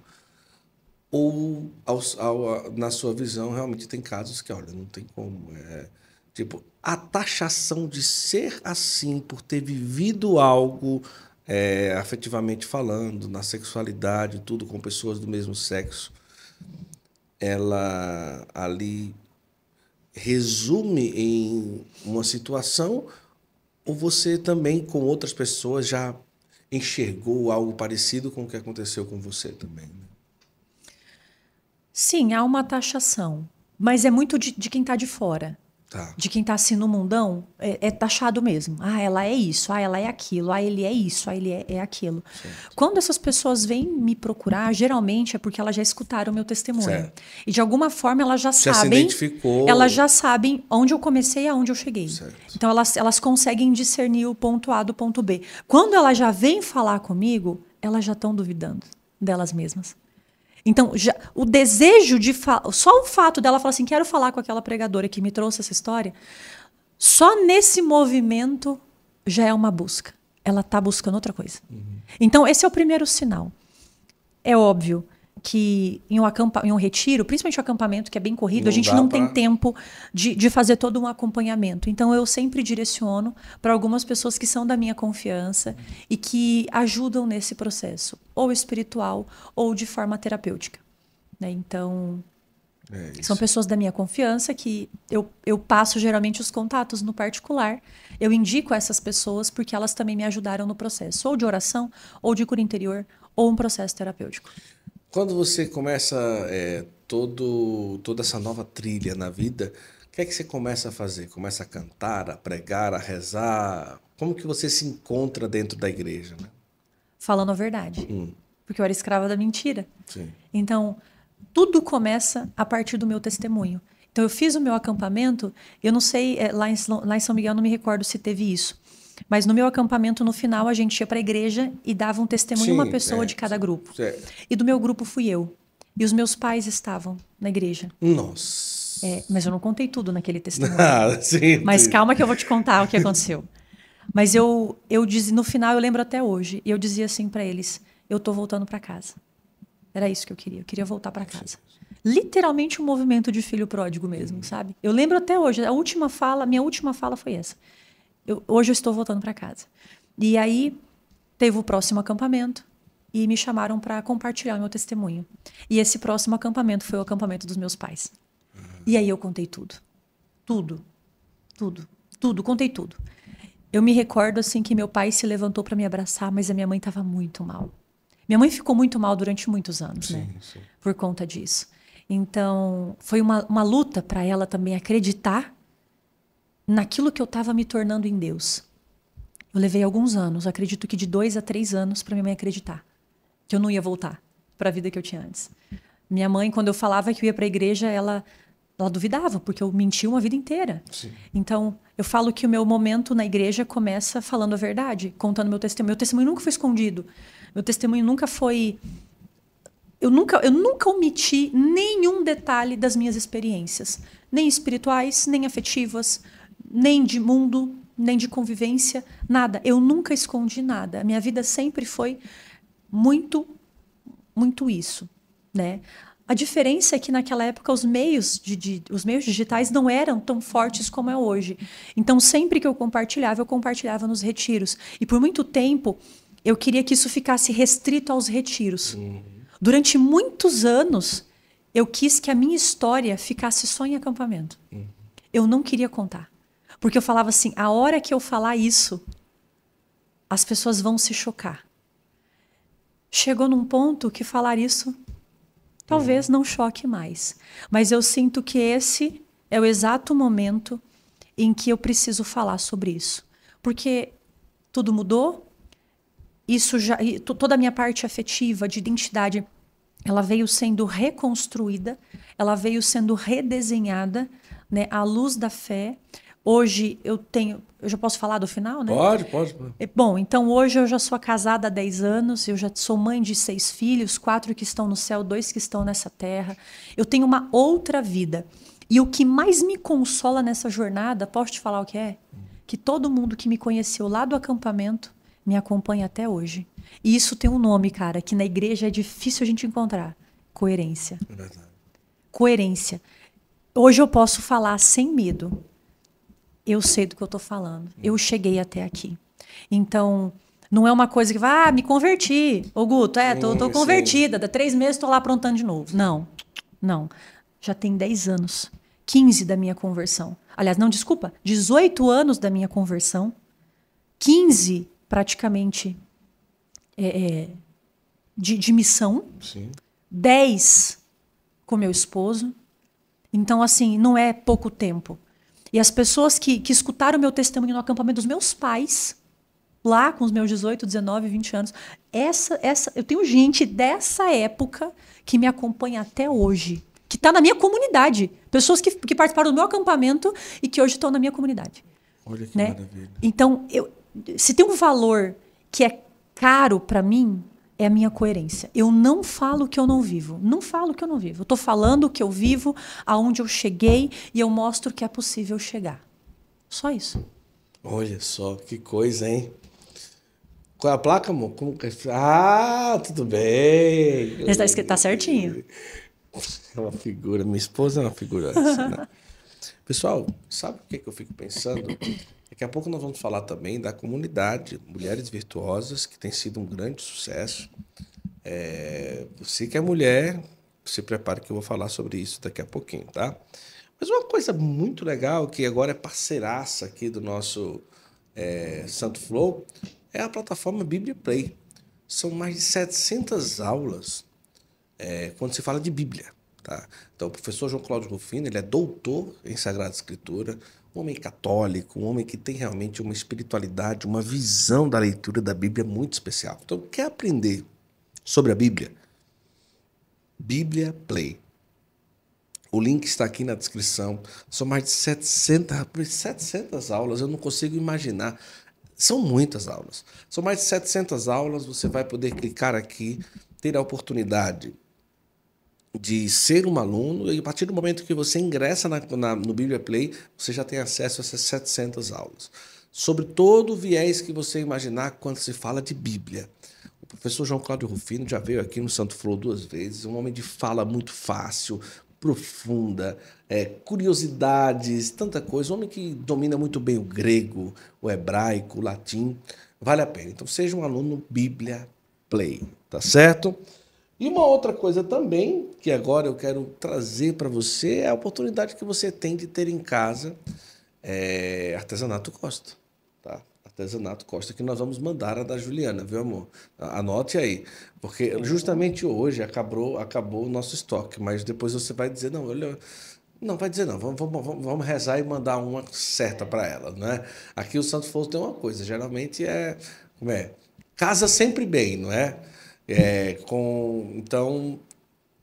Ou ao, ao, na sua visão, realmente tem casos que, olha, não tem como. É, Tipo, a taxação de ser assim por ter vivido algo é, afetivamente falando, na sexualidade, tudo com pessoas do mesmo sexo, ela ali resume em uma situação ou você também com outras pessoas já enxergou algo parecido com o que aconteceu com você também? Né? Sim, há uma taxação, mas é muito de, de quem está de fora. Tá. De quem está assim no mundão, é, é, taxado mesmo. Ah, ela é isso, ah, ela é aquilo, ah, ele é isso, ah, ele é, é aquilo. Certo. Quando essas pessoas vêm me procurar, geralmente é porque elas já escutaram o meu testemunho. Certo. E de alguma forma elas já, sabem. Elas já sabem onde eu comecei e aonde eu cheguei. Certo. Então elas, elas conseguem discernir o ponto A do ponto B. Quando ela já vem falar comigo, elas já estão duvidando delas mesmas. Então, já, o desejo de. Só o fato dela falar assim: quero falar com aquela pregadora que me trouxe essa história. Só nesse movimento já é uma busca. Ela está buscando outra coisa. Uhum. Então, esse é o primeiro sinal. É óbvio que em um, acampa, em um retiro, principalmente o um acampamento, que é bem corrido, não a gente não pra... tem tempo de, de fazer todo um acompanhamento. Então, eu sempre direciono para algumas pessoas que são da minha confiança uhum. e que ajudam nesse processo, ou espiritual, ou de forma terapêutica. Né? Então, é são pessoas da minha confiança que eu, eu passo geralmente os contatos no particular. Eu indico essas pessoas porque elas também me ajudaram no processo, ou de oração, ou de cura interior, ou um processo terapêutico. Quando você começa é, todo, toda essa nova trilha na vida, o que é que você começa a fazer? Começa a cantar, a pregar, a rezar? Como que você se encontra dentro da igreja? Né? Falando a verdade. Hum. Porque eu era escrava da mentira. Sim. Então, tudo começa a partir do meu testemunho. Então, eu fiz o meu acampamento, eu não sei, é, lá em, lá em São Miguel, não me recordo se teve isso. Mas no meu acampamento, no final, a gente ia para a igreja e dava um testemunho Sim, uma pessoa é, de cada grupo. Certo. E do meu grupo fui eu. E os meus pais estavam na igreja. Nossa. É, mas eu não contei tudo naquele testemunho. Ah, sim, mas calma que eu vou te contar o que aconteceu. Mas eu eu dizia, no final eu lembro até hoje, eu dizia assim para eles: "Eu tô voltando para casa". Era isso que eu queria, eu queria voltar para casa. Literalmente um movimento de filho pródigo mesmo, uhum. sabe? Eu lembro até hoje, a última fala, minha última fala foi essa eu, hoje eu estou voltando para casa. E aí teve o próximo acampamento e me chamaram para compartilhar meu testemunho. E esse próximo acampamento foi o acampamento dos meus pais. E aí eu contei tudo. Tudo. Tudo. Tudo, contei tudo. Eu me recordo assim que meu pai se levantou para me abraçar, mas a minha mãe estava muito mal. Minha mãe ficou muito mal durante muitos anos, sim, né? Sim. Por conta disso. Então, foi uma, uma luta para ela também acreditar naquilo que eu estava me tornando em Deus. Eu levei alguns anos, acredito que de dois a três anos, para minha mãe acreditar que eu não ia voltar para a vida que eu tinha antes. Minha mãe, quando eu falava que eu ia para a igreja, ela, ela duvidava, porque eu menti uma vida inteira. Sim. Então, eu falo que o meu momento na igreja começa falando a verdade, contando meu testemunho. Meu testemunho nunca foi escondido. Meu testemunho nunca foi. Eu nunca, eu nunca omiti nenhum detalhe das minhas experiências, nem espirituais, nem afetivas, nem de mundo, nem de convivência, nada. Eu nunca escondi nada. A minha vida sempre foi muito, muito isso, né? A diferença é que naquela época os meios, de, de, os meios digitais não eram tão fortes como é hoje. Então, sempre que eu compartilhava, eu compartilhava nos retiros. E por muito tempo, eu queria que isso ficasse restrito aos retiros. Uhum. Durante muitos anos, eu quis que a minha história ficasse só em acampamento. Uhum. Eu não queria contar. Porque eu falava assim: a hora que eu falar isso, as pessoas vão se chocar. Chegou num ponto que falar isso talvez uhum. não choque mais. Mas eu sinto que esse é o exato momento em que eu preciso falar sobre isso. Porque tudo mudou, isso já, toda a minha parte afetiva, de identidade, ela veio sendo reconstruída, ela veio sendo redesenhada né, à luz da fé, Hoje eu tenho. Eu já posso falar do final, né? Pode, pode. pode. É, bom, então hoje eu já sou casada há 10 anos, eu já sou mãe de seis filhos, quatro que estão no céu, dois que estão nessa terra. Eu tenho uma outra vida. E o que mais me consola nessa jornada, posso te falar o que é? Que todo mundo que me conheceu lá do acampamento me acompanha até hoje. E isso tem um nome, cara, que na igreja é difícil a gente encontrar: coerência. É coerência. Hoje eu posso falar sem medo eu sei do que eu estou falando, hum. eu cheguei até aqui. Então, não é uma coisa que vai, ah, me converti. Ô, Guto, é, tô, tô convertida, Da três meses estou lá aprontando de novo. Não, não. Já tem 10 anos, 15 da minha conversão. Aliás, não, desculpa, 18 anos da minha conversão, 15 praticamente é, é, de, de, missão, Sim. 10 com meu esposo. Então, assim, não é pouco tempo. E as pessoas que, que escutaram meu testemunho no acampamento dos meus pais, lá com os meus 18, 19, 20 anos, essa, essa, eu tenho gente dessa época que me acompanha até hoje, que está na minha comunidade. Pessoas que, que participaram do meu acampamento e que hoje estão na minha comunidade. Olha que né? maravilha. Então, eu, se tem um valor que é caro para mim, é a minha coerência. Eu não falo que eu não vivo. Não falo que eu não vivo. Eu estou falando o que eu vivo, aonde eu cheguei e eu mostro que é possível chegar. Só isso. Olha só, que coisa, hein? Qual é a placa, amor? Como... É? Ah, tudo bem. Está escrito, tá certinho. É uma figura, minha esposa é uma figura. Assim, né? Pessoal, sabe o que, que eu fico pensando? Daqui a pouco nós vamos falar também da comunidade Mulheres Virtuosas, que tem sido um grande sucesso. É, você que é mulher, se prepare que eu vou falar sobre isso daqui a pouquinho, tá? Mas uma coisa muito legal, que agora é parceiraça aqui do nosso é, Santo Flow, é a plataforma Bíblia Play. São mais de 700 aulas é, quando se fala de Bíblia. Tá? Então, o professor João Cláudio Rufino ele é doutor em Sagrada Escritura, um homem católico, um homem que tem realmente uma espiritualidade, uma visão da leitura da Bíblia muito especial. Então, quer aprender sobre a Bíblia? Bíblia Play. O link está aqui na descrição. São mais de 700, 700 aulas, eu não consigo imaginar. São muitas aulas. São mais de 700 aulas, você vai poder clicar aqui, ter a oportunidade de ser um aluno, e a partir do momento que você ingressa na, na, no Bíblia Play, você já tem acesso a essas 700 aulas. Sobre todo o viés que você imaginar quando se fala de Bíblia. O professor João Cláudio Rufino já veio aqui no Santo Flor duas vezes, um homem de fala muito fácil, profunda, é, curiosidades, tanta coisa. Um homem que domina muito bem o grego, o hebraico, o latim. Vale a pena. Então, seja um aluno Bíblia Play, tá certo? E uma outra coisa também, que agora eu quero trazer para você, é a oportunidade que você tem de ter em casa é, artesanato Costa. Tá? Artesanato Costa, que nós vamos mandar a da Juliana, viu, amor? Anote aí. Porque justamente hoje acabou, acabou o nosso estoque, mas depois você vai dizer, não, olha. Não, vai dizer não. Vamos, vamos, vamos rezar e mandar uma certa para ela, né? Aqui o Santo Fosso tem uma coisa, geralmente é. Como é? Casa sempre bem, não é? É, com, então,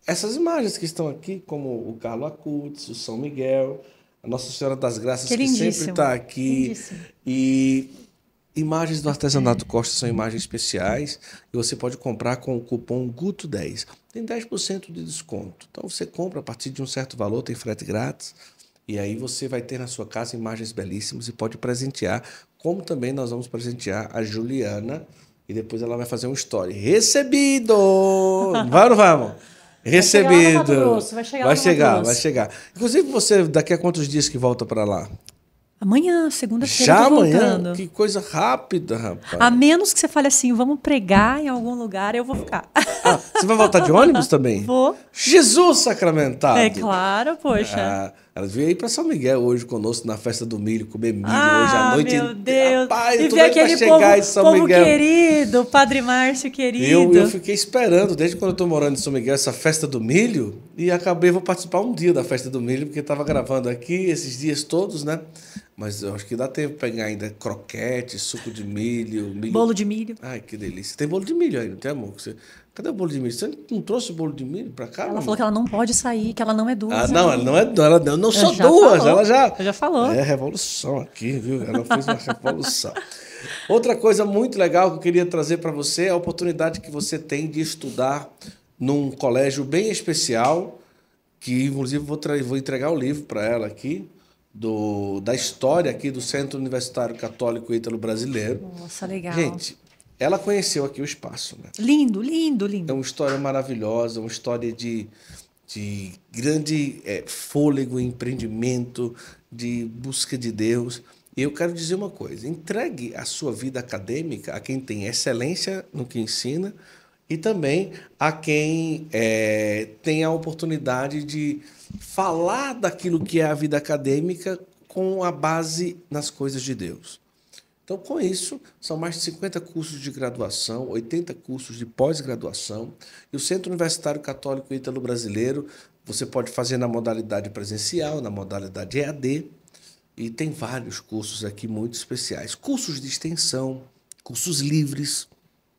essas imagens que estão aqui, como o Carlo Acutis, o São Miguel, a Nossa Senhora das Graças, que, que sempre está aqui. E imagens do Artesanato Costa são imagens especiais e você pode comprar com o cupom GUTO10. Tem 10% de desconto. Então, você compra a partir de um certo valor, tem frete grátis. E aí você vai ter na sua casa imagens belíssimas e pode presentear, como também nós vamos presentear a Juliana, e depois ela vai fazer um story. Recebido! Vamos, ou vamos? Recebido. Vai chegar, vai chegar, vai chegar. Inclusive, você, daqui a quantos dias que volta para lá? Amanhã, segunda-feira. Já amanhã? Voltando. Que coisa rápida, rapaz. A menos que você fale assim, vamos pregar em algum lugar, eu vou ficar. Ah, você vai voltar de ônibus também? Vou. Jesus sacramentado! É claro, poxa. Ah. Ela veio aí para São Miguel hoje conosco na festa do milho, comer milho ah, hoje à ah, noite. Meu Deus! Rapaz, e ver aquele povo, em São povo Miguel. querido, Padre Márcio querido. Eu, eu fiquei esperando, desde quando eu estou morando em São Miguel, essa festa do milho, e acabei, vou participar um dia da festa do milho, porque estava gravando aqui esses dias todos, né? Mas eu acho que dá tempo de pegar ainda croquete, suco de milho, milho. Bolo de milho. Ai, que delícia. Tem bolo de milho aí, não tem amor? Você Cadê o bolo de milho? Você não trouxe o bolo de milho para cá? Ela falou que ela não pode sair, que ela não é duas. Ah, né? não, ela não é duas. Ela não, não sou duas. Falou, ela já. Já falou. É revolução aqui, viu? Ela fez uma revolução. Outra coisa muito legal que eu queria trazer para você é a oportunidade que você tem de estudar num colégio bem especial, que inclusive vou, vou entregar o livro para ela aqui, do, da história aqui do Centro Universitário Católico Ítalo Brasileiro. Nossa, legal. Gente, ela conheceu aqui o espaço. Né? Lindo, lindo, lindo. É uma história maravilhosa, uma história de, de grande é, fôlego, empreendimento, de busca de Deus. E eu quero dizer uma coisa: entregue a sua vida acadêmica a quem tem excelência no que ensina e também a quem é, tem a oportunidade de falar daquilo que é a vida acadêmica com a base nas coisas de Deus. Então, com isso, são mais de 50 cursos de graduação, 80 cursos de pós-graduação, e o Centro Universitário Católico Ítalo Brasileiro, você pode fazer na modalidade presencial, na modalidade EAD, e tem vários cursos aqui muito especiais. Cursos de extensão, cursos livres.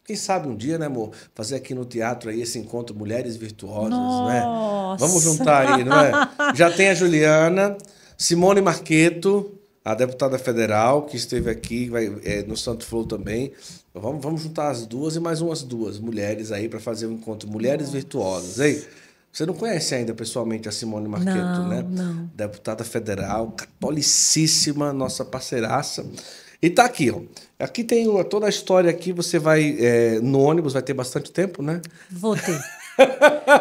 Quem sabe um dia, né, amor? Fazer aqui no teatro aí esse encontro Mulheres Virtuosas, né? Nossa. né? Vamos juntar aí, não é? Já tem a Juliana, Simone Marqueto, a deputada federal que esteve aqui, vai, é, no Santo Flow também. Vamos, vamos juntar as duas e mais umas duas mulheres aí para fazer um encontro. Mulheres Nossa. virtuosas, Ei, Você não conhece ainda pessoalmente a Simone Marqueto, não, né? Não. Deputada federal, catolicíssima, nossa parceiraça. E tá aqui, ó. Aqui tem toda a história aqui. Você vai é, no ônibus, vai ter bastante tempo, né? Vou ter.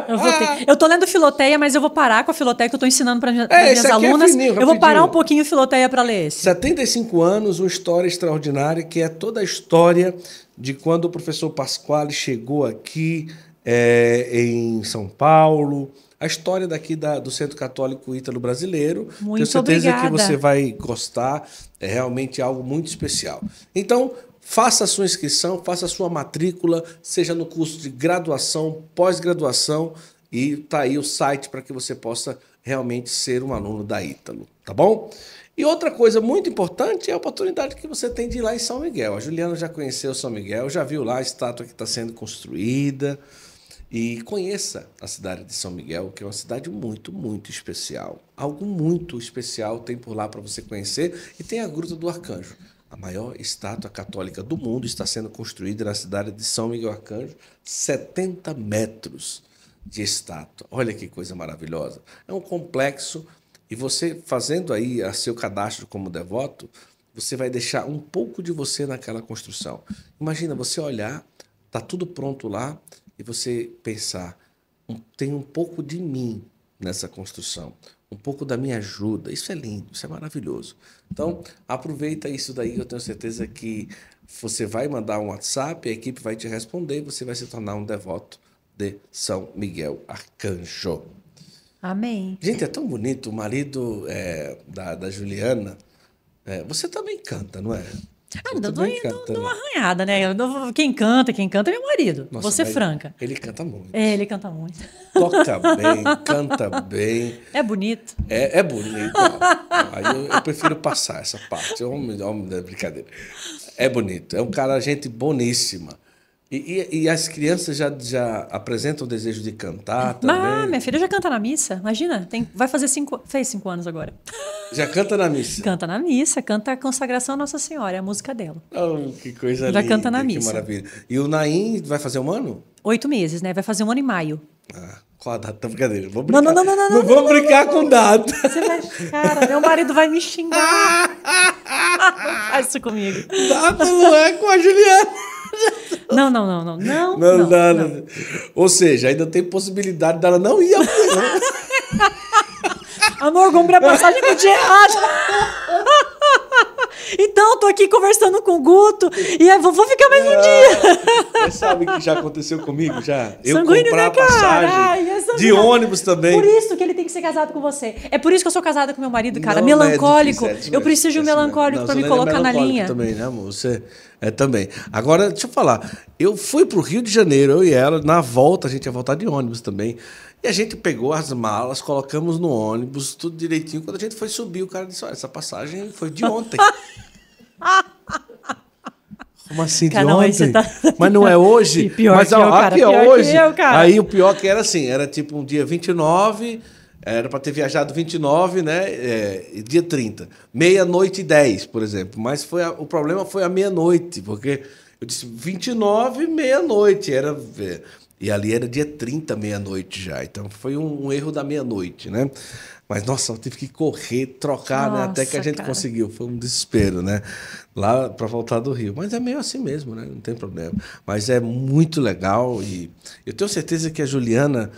Eu, vou ter... eu tô lendo filoteia, mas eu vou parar com a filoteia que eu tô ensinando para minha, é, minhas é alunas. É fininho, eu vou parar um pouquinho filoteia para ler esse. 75 anos, uma história extraordinária, que é toda a história de quando o professor Pasquale chegou aqui é, em São Paulo. A história daqui da, do Centro Católico Ítalo Brasileiro. Muito Tenho certeza obrigada. que você vai gostar. É realmente algo muito especial. Então, Faça a sua inscrição, faça a sua matrícula, seja no curso de graduação, pós-graduação, e tá aí o site para que você possa realmente ser um aluno da Ítalo, tá bom? E outra coisa muito importante é a oportunidade que você tem de ir lá em São Miguel. A Juliana já conheceu São Miguel, já viu lá a estátua que está sendo construída. E conheça a cidade de São Miguel, que é uma cidade muito, muito especial. Algo muito especial tem por lá para você conhecer e tem a Gruta do Arcanjo. A maior estátua católica do mundo está sendo construída na cidade de São Miguel Arcanjo, 70 metros de estátua. Olha que coisa maravilhosa. É um complexo e você fazendo aí a seu cadastro como devoto, você vai deixar um pouco de você naquela construção. Imagina você olhar, tá tudo pronto lá e você pensar, tem um pouco de mim nessa construção um pouco da minha ajuda. Isso é lindo, isso é maravilhoso. Então, aproveita isso daí, eu tenho certeza que você vai mandar um WhatsApp, a equipe vai te responder, e você vai se tornar um devoto de São Miguel Arcanjo. Amém. Gente, é tão bonito. O marido é, da, da Juliana, é, você também canta, não é? Ah, ainda dou, dou, uma né? arranhada, né? quem canta, quem canta é meu marido. Nossa, você franca. Ele canta muito. É, ele canta muito. Toca bem, canta bem. É bonito. É, é bonito. Aí eu, eu, prefiro passar essa parte. Eu amo da brincadeira. É bonito. É um cara, gente boníssima. E, e, e, as crianças já, já apresentam o desejo de cantar também? Ah, minha filha já canta na missa, imagina. Tem, vai fazer cinco, fez cinco anos agora. Já canta na missa? Canta na missa, canta a consagração à Nossa Senhora, é a música dela. Oh, que coisa Já linda. Já canta na que missa. maravilha. E o Naim vai fazer um ano? Oito meses, né? Vai fazer um ano em maio. Ah, qual a data? Brincadeira. Vou brincar. Não, não, não, não. Não, não vou brincar com data. Você vai. Cara, meu marido vai me xingar. Faz isso comigo. Data não é com a Juliana. Não, não, não, não. Não, não, não, né? Ou seja, ainda tem possibilidade dela não ir a Amor, comprei a passagem com dia. Ah, então, tô aqui conversando com o Guto e eu vou, vou ficar mais um ah, dia. Você sabe que já aconteceu comigo já? Eu Sanguíneo, comprar né, passagem Ai, é de ônibus também. Por isso que ele tem que ser casado com você. É por isso que eu sou casada com meu marido, cara. Não, é melancólico. é difícil, é eu preciso de um é melancólico para me colocar é na linha. também, né, amor? Você é também. Agora, deixa eu falar. Eu fui pro Rio de Janeiro, eu e ela, na volta, a gente ia voltar de ônibus também. E a gente pegou as malas, colocamos no ônibus, tudo direitinho. Quando a gente foi subir, o cara disse: Olha, essa passagem foi de ontem. Como assim cara, de não, ontem? Tá... Mas não é hoje? Mas ó, ah, é eu, cara, aqui é hoje. Eu, aí o pior que era assim, era tipo um dia 29, era para ter viajado 29, né? É, dia 30. Meia-noite e 10, por exemplo. Mas foi a, o problema foi a meia-noite, porque eu disse 29, meia-noite. Era. É, e ali era dia 30, meia-noite já. Então foi um, um erro da meia-noite, né? Mas, nossa, eu tive que correr, trocar, nossa, né? Até que a gente cara. conseguiu. Foi um desespero, né? Lá para voltar do Rio. Mas é meio assim mesmo, né? Não tem problema. Mas é muito legal e eu tenho certeza que a Juliana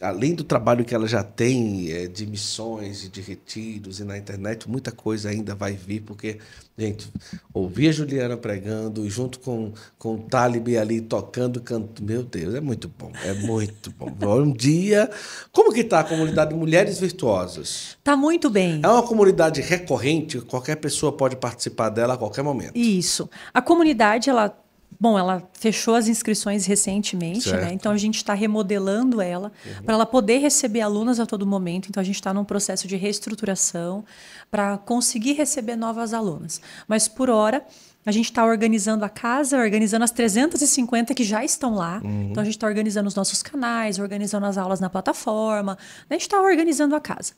além do trabalho que ela já tem é, de missões e de retiros e na internet, muita coisa ainda vai vir, porque, gente, ouvir a Juliana pregando junto com, com o Talib ali tocando, canto, meu Deus, é muito bom, é muito bom. bom dia. Como que está a comunidade Mulheres Virtuosas? Está muito bem. É uma comunidade recorrente, qualquer pessoa pode participar dela a qualquer momento. Isso. A comunidade, ela Bom, ela fechou as inscrições recentemente, né? Então a gente está remodelando ela uhum. para ela poder receber alunas a todo momento. Então a gente está num processo de reestruturação para conseguir receber novas alunas. Mas por hora a gente está organizando a casa, organizando as 350 que já estão lá. Uhum. Então a gente está organizando os nossos canais, organizando as aulas na plataforma. Né? A gente está organizando a casa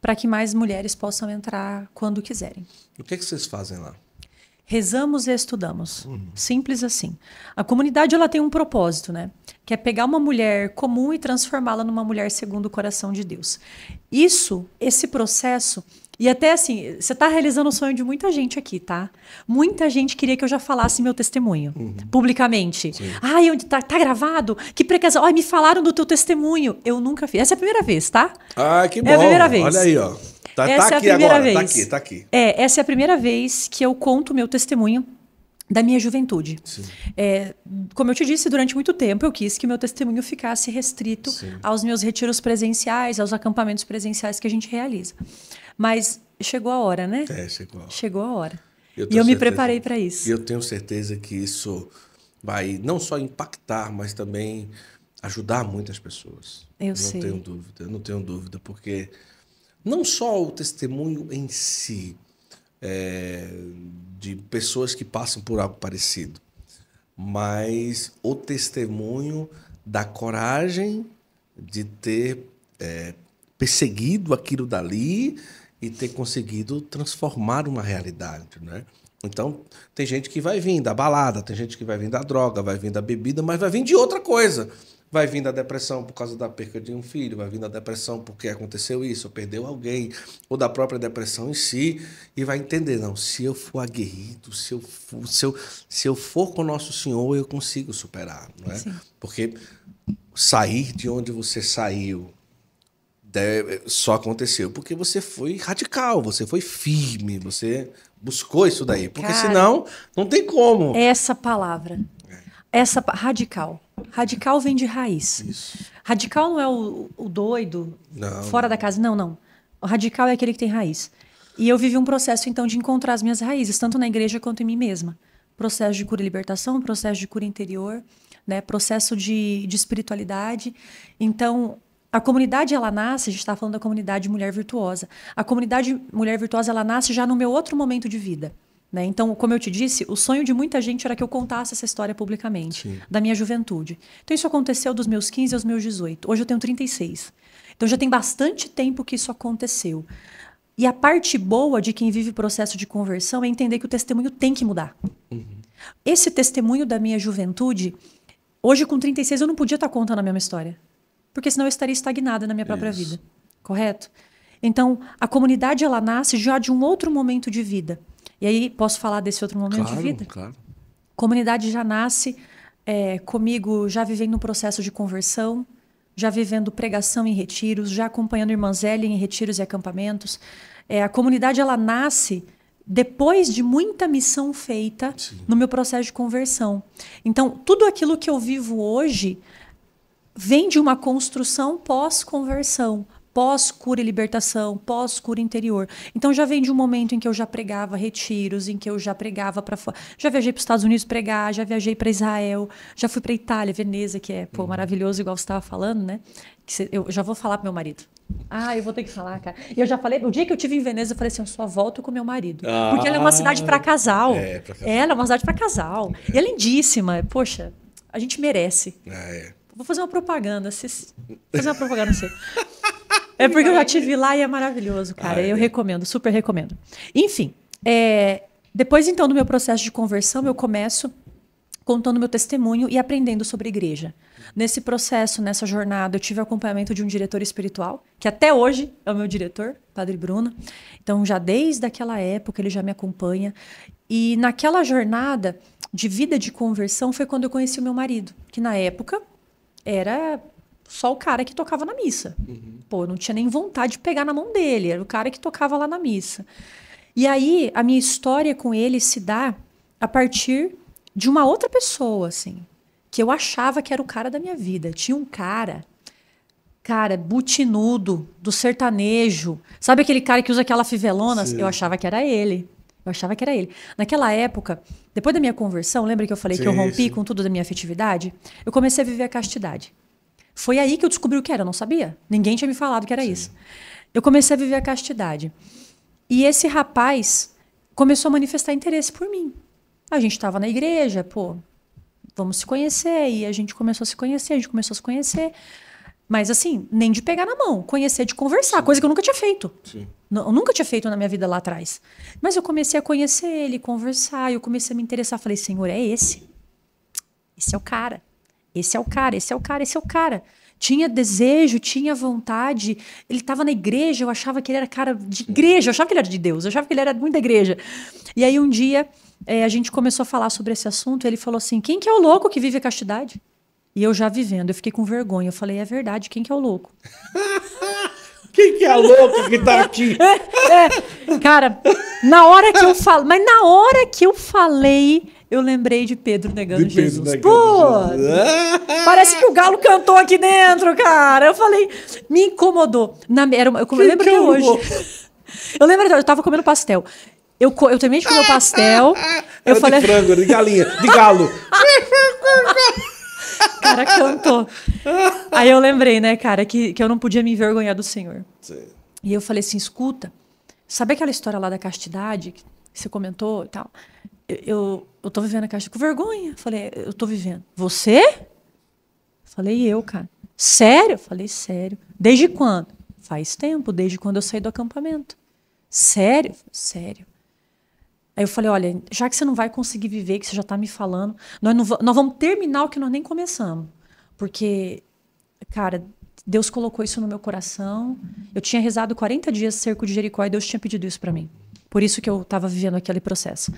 para que mais mulheres possam entrar quando quiserem. O que, é que vocês fazem lá? Rezamos e estudamos. Uhum. Simples assim. A comunidade ela tem um propósito, né? Que é pegar uma mulher comum e transformá-la numa mulher segundo o coração de Deus. Isso, esse processo, e até assim, você está realizando o sonho de muita gente aqui, tá? Muita gente queria que eu já falasse meu testemunho uhum. publicamente. Sim. Ai, onde tá, tá gravado? Que precaução. Ai, me falaram do teu testemunho. Eu nunca fiz. Essa é a primeira vez, tá? Ah, que bom. É a primeira vez. Olha aí, ó. Tá, tá, essa é tá aqui é agora, vez. tá aqui, tá aqui. É, essa é a primeira vez que eu conto o meu testemunho da minha juventude. É, como eu te disse, durante muito tempo eu quis que meu testemunho ficasse restrito Sim. aos meus retiros presenciais, aos acampamentos presenciais que a gente realiza. Mas chegou a hora, né? É, chegou. A hora. Chegou a hora. Eu e eu me preparei para isso. E eu tenho certeza que isso vai não só impactar, mas também ajudar muitas pessoas. Eu não sei. Não tenho dúvida, não tenho dúvida, porque não só o testemunho em si, é, de pessoas que passam por algo parecido, mas o testemunho da coragem de ter é, perseguido aquilo dali e ter conseguido transformar uma realidade, né? Então, tem gente que vai vir da balada, tem gente que vai vir da droga, vai vir da bebida, mas vai vir de outra coisa. Vai vindo a depressão por causa da perca de um filho, vai vindo a depressão porque aconteceu isso, ou perdeu alguém, ou da própria depressão em si, e vai entender, não, se eu for aguerrido, se eu for, se eu, se eu for com o nosso Senhor, eu consigo superar, não é? Sim. Porque sair de onde você saiu, só aconteceu porque você foi radical, você foi firme, você buscou isso daí. Porque Cara, senão não tem como. É essa palavra, é. essa radical. Radical vem de raiz. Isso. Radical não é o, o doido, não. fora da casa. Não, não. O radical é aquele que tem raiz. E eu vivi um processo, então, de encontrar as minhas raízes, tanto na igreja quanto em mim mesma. Processo de cura e libertação, processo de cura interior, né? processo de, de espiritualidade. Então, a comunidade, ela nasce, a gente está falando da comunidade Mulher Virtuosa. A comunidade Mulher Virtuosa, ela nasce já no meu outro momento de vida. Né? Então, como eu te disse, o sonho de muita gente era que eu contasse essa história publicamente, Sim. da minha juventude. Então, isso aconteceu dos meus 15 aos meus 18. Hoje eu tenho 36. Então, já tem bastante tempo que isso aconteceu. E a parte boa de quem vive o processo de conversão é entender que o testemunho tem que mudar. Uhum. Esse testemunho da minha juventude, hoje com 36, eu não podia estar contando a mesma história. Porque senão eu estaria estagnada na minha própria isso. vida. Correto? Então, a comunidade ela nasce já de um outro momento de vida. E aí, posso falar desse outro momento claro, de vida? Claro. Comunidade já nasce é, comigo, já vivendo um processo de conversão, já vivendo pregação em retiros, já acompanhando Irmã Zélia em retiros e acampamentos. É, a comunidade, ela nasce depois de muita missão feita Sim. no meu processo de conversão. Então, tudo aquilo que eu vivo hoje vem de uma construção pós-conversão pós-cura e libertação, pós-cura interior. Então já vem de um momento em que eu já pregava retiros, em que eu já pregava para já viajei para os Estados Unidos pregar, já viajei para Israel, já fui para Itália, Veneza, que é pô, uhum. maravilhoso igual você estava falando, né? Que cê, eu já vou falar para meu marido. Ah, eu vou ter que falar, cara. E eu já falei, o dia que eu tive em Veneza, eu falei assim, eu só volto com meu marido, ah, porque ela é uma cidade para casal. É, pra casal. Ela é uma cidade para casal. É. E é lindíssima. Poxa, a gente merece. Ah, é. Vou fazer uma propaganda, Vou fazer uma propaganda assim. É porque eu já tive lá e é maravilhoso, cara. Ah, é. Eu recomendo, super recomendo. Enfim, é, depois então do meu processo de conversão, eu começo contando meu testemunho e aprendendo sobre igreja. Nesse processo, nessa jornada, eu tive acompanhamento de um diretor espiritual, que até hoje é o meu diretor, Padre Bruno. Então, já desde aquela época, ele já me acompanha. E naquela jornada de vida de conversão foi quando eu conheci o meu marido, que na época era só o cara que tocava na missa. Uhum. Pô, eu não tinha nem vontade de pegar na mão dele, era o cara que tocava lá na missa. E aí a minha história com ele se dá a partir de uma outra pessoa, assim, que eu achava que era o cara da minha vida. Tinha um cara, cara, butinudo, do sertanejo. Sabe aquele cara que usa aquela fivelona? Sim. Eu achava que era ele. Eu achava que era ele. Naquela época, depois da minha conversão, lembra que eu falei sim, que eu rompi sim. com tudo da minha afetividade? Eu comecei a viver a castidade. Foi aí que eu descobri o que era, eu não sabia. Ninguém tinha me falado que era Sim. isso. Eu comecei a viver a castidade. E esse rapaz começou a manifestar interesse por mim. A gente estava na igreja, pô, vamos se conhecer. E a gente começou a se conhecer, a gente começou a se conhecer. Mas assim, nem de pegar na mão, conhecer de conversar, Sim. coisa que eu nunca tinha feito. Sim. Eu nunca tinha feito na minha vida lá atrás. Mas eu comecei a conhecer ele, conversar, eu comecei a me interessar. Falei, Senhor, é esse. Esse é o cara. Esse é o cara, esse é o cara, esse é o cara. Tinha desejo, tinha vontade. Ele estava na igreja, eu achava que ele era cara de igreja, eu achava que ele era de Deus, eu achava que ele era muito da igreja. E aí um dia é, a gente começou a falar sobre esse assunto. ele falou assim: quem que é o louco que vive a castidade? E eu já vivendo, eu fiquei com vergonha. Eu falei: é verdade, quem que é o louco? Quem que é louco que tá aqui? É, é, cara, na hora que eu falo, mas na hora que eu falei, eu lembrei de Pedro negando de Jesus. Pedro Pô! Parece que o galo cantou aqui dentro, cara. Eu falei, me incomodou. Na, era uma, eu, eu lembro até hoje. Eu lembro até eu tava comendo pastel. Eu, eu terminei de comer o pastel. eu falei. De frango, de galinha, de galo. cara cantou. Aí eu lembrei, né, cara, que, que eu não podia me envergonhar do Senhor. Sim. E eu falei assim: escuta, sabe aquela história lá da castidade que você comentou e tal? eu, eu tô vivendo a caixa com vergonha. Falei, eu tô vivendo. Você? Falei, eu, cara. Sério? Falei, sério. Desde quando? Faz tempo, desde quando eu saí do acampamento. Sério? Sério. Aí eu falei, olha, já que você não vai conseguir viver, que você já tá me falando, nós, não nós vamos terminar o que nós nem começamos. Porque, cara, Deus colocou isso no meu coração. Eu tinha rezado 40 dias cerco de Jericó e Deus tinha pedido isso para mim. Por isso que eu estava vivendo aquele processo.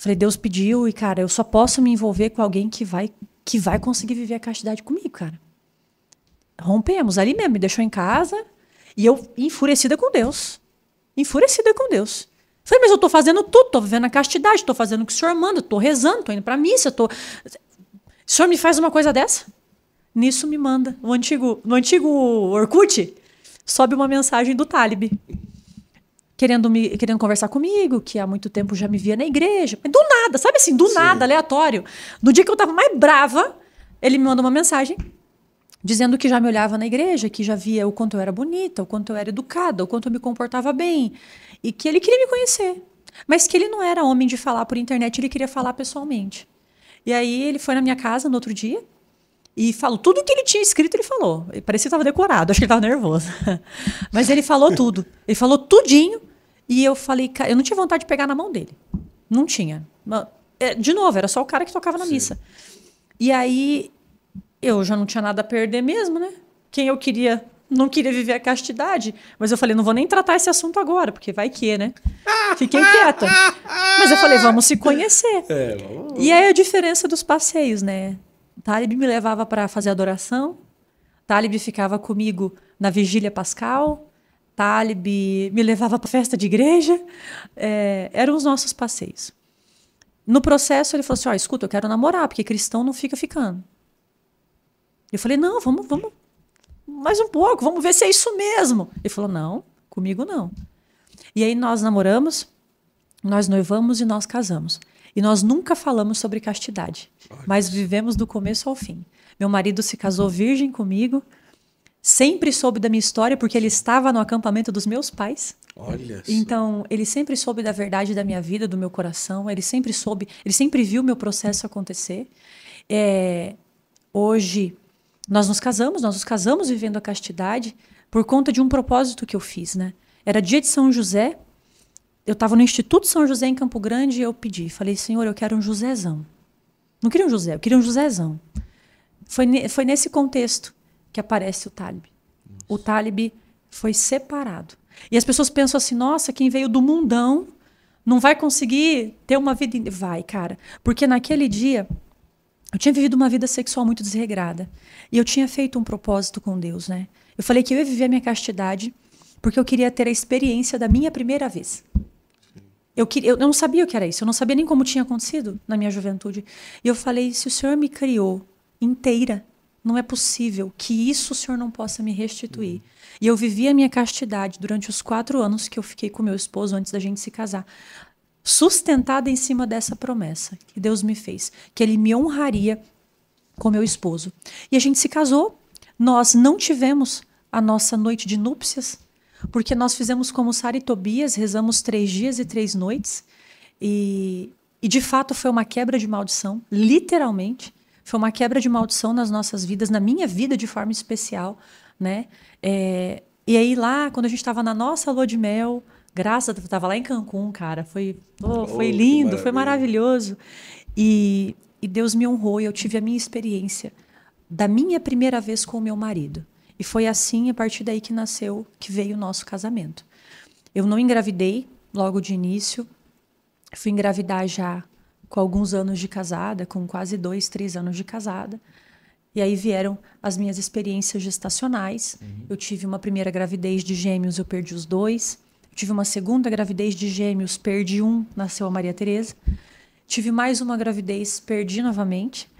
Falei, Deus pediu e, cara, eu só posso me envolver com alguém que vai, que vai conseguir viver a castidade comigo, cara. Rompemos ali mesmo, me deixou em casa e eu enfurecida com Deus. Enfurecida com Deus. Falei, mas eu tô fazendo tudo, tô vivendo a castidade, tô fazendo o que o senhor manda, tô rezando, tô indo pra missa, tô. O senhor me faz uma coisa dessa? Nisso me manda. No antigo, no antigo Orkut, sobe uma mensagem do Talib querendo, me, querendo conversar comigo, que há muito tempo já me via na igreja. Mas do nada, sabe assim, do Sim. nada, aleatório. No dia que eu tava mais brava, ele me mandou uma mensagem dizendo que já me olhava na igreja, que já via o quanto eu era bonita, o quanto eu era educada, o quanto eu me comportava bem. E que ele queria me conhecer. Mas que ele não era homem de falar por internet, ele queria falar pessoalmente. E aí ele foi na minha casa no outro dia e falou tudo o que ele tinha escrito, ele falou. Parecia que estava decorado, acho que ele estava nervoso. Mas ele falou tudo. Ele falou tudinho. E eu falei, eu não tinha vontade de pegar na mão dele. Não tinha. É, de novo, era só o cara que tocava na Sim. missa. E aí eu já não tinha nada a perder mesmo, né? Quem eu queria não queria viver a castidade, mas eu falei, não vou nem tratar esse assunto agora, porque vai que, né? Fiquei quieta. Mas eu falei, vamos se conhecer. É, vamos... E aí a diferença dos passeios, né? Talib me levava para fazer adoração, Talib ficava comigo na vigília pascal, Talib, me levava para festa de igreja. É, eram os nossos passeios. No processo, ele falou assim: ó, oh, escuta, eu quero namorar, porque cristão não fica ficando. Eu falei: não, vamos, vamos mais um pouco, vamos ver se é isso mesmo. Ele falou: não, comigo não. E aí nós namoramos, nós noivamos e nós casamos. E nós nunca falamos sobre castidade, mas vivemos do começo ao fim. Meu marido se casou virgem comigo, sempre soube da minha história porque ele estava no acampamento dos meus pais. Olha. Então, ele sempre soube da verdade da minha vida, do meu coração, ele sempre soube, ele sempre viu meu processo acontecer. É, hoje nós nos casamos, nós nos casamos vivendo a castidade por conta de um propósito que eu fiz, né? Era dia de São José. Eu estava no Instituto São José em Campo Grande e eu pedi, falei: "Senhor, eu quero um Josézão". Não queria um José, eu queria um Josézão. Foi, foi nesse contexto que aparece o Talib. Nossa. O Talib foi separado. E as pessoas pensam assim: nossa, quem veio do mundão não vai conseguir ter uma vida. Vai, cara. Porque naquele dia eu tinha vivido uma vida sexual muito desregrada. E eu tinha feito um propósito com Deus, né? Eu falei que eu ia viver a minha castidade porque eu queria ter a experiência da minha primeira vez. Eu, queria, eu não sabia o que era isso, eu não sabia nem como tinha acontecido na minha juventude. E eu falei: se o Senhor me criou inteira não é possível que isso o Senhor não possa me restituir. Uhum. E eu vivi a minha castidade durante os quatro anos que eu fiquei com meu esposo antes da gente se casar, sustentada em cima dessa promessa que Deus me fez, que Ele me honraria com meu esposo. E a gente se casou. Nós não tivemos a nossa noite de núpcias, porque nós fizemos como Sara e Tobias, rezamos três dias e três noites. E, e de fato foi uma quebra de maldição, literalmente. Foi uma quebra de maldição nas nossas vidas, na minha vida de forma especial, né? É, e aí lá, quando a gente estava na nossa lua de mel, graças a estava lá em Cancún, cara, foi, oh, foi lindo, foi maravilhoso. E, e Deus me honrou e eu tive a minha experiência da minha primeira vez com o meu marido. E foi assim, a partir daí que nasceu, que veio o nosso casamento. Eu não engravidei logo de início, fui engravidar já com alguns anos de casada, com quase dois, três anos de casada. E aí vieram as minhas experiências gestacionais. Uhum. Eu tive uma primeira gravidez de gêmeos, eu perdi os dois. Eu tive uma segunda gravidez de gêmeos, perdi um, nasceu a Maria Tereza. Tive mais uma gravidez, perdi novamente.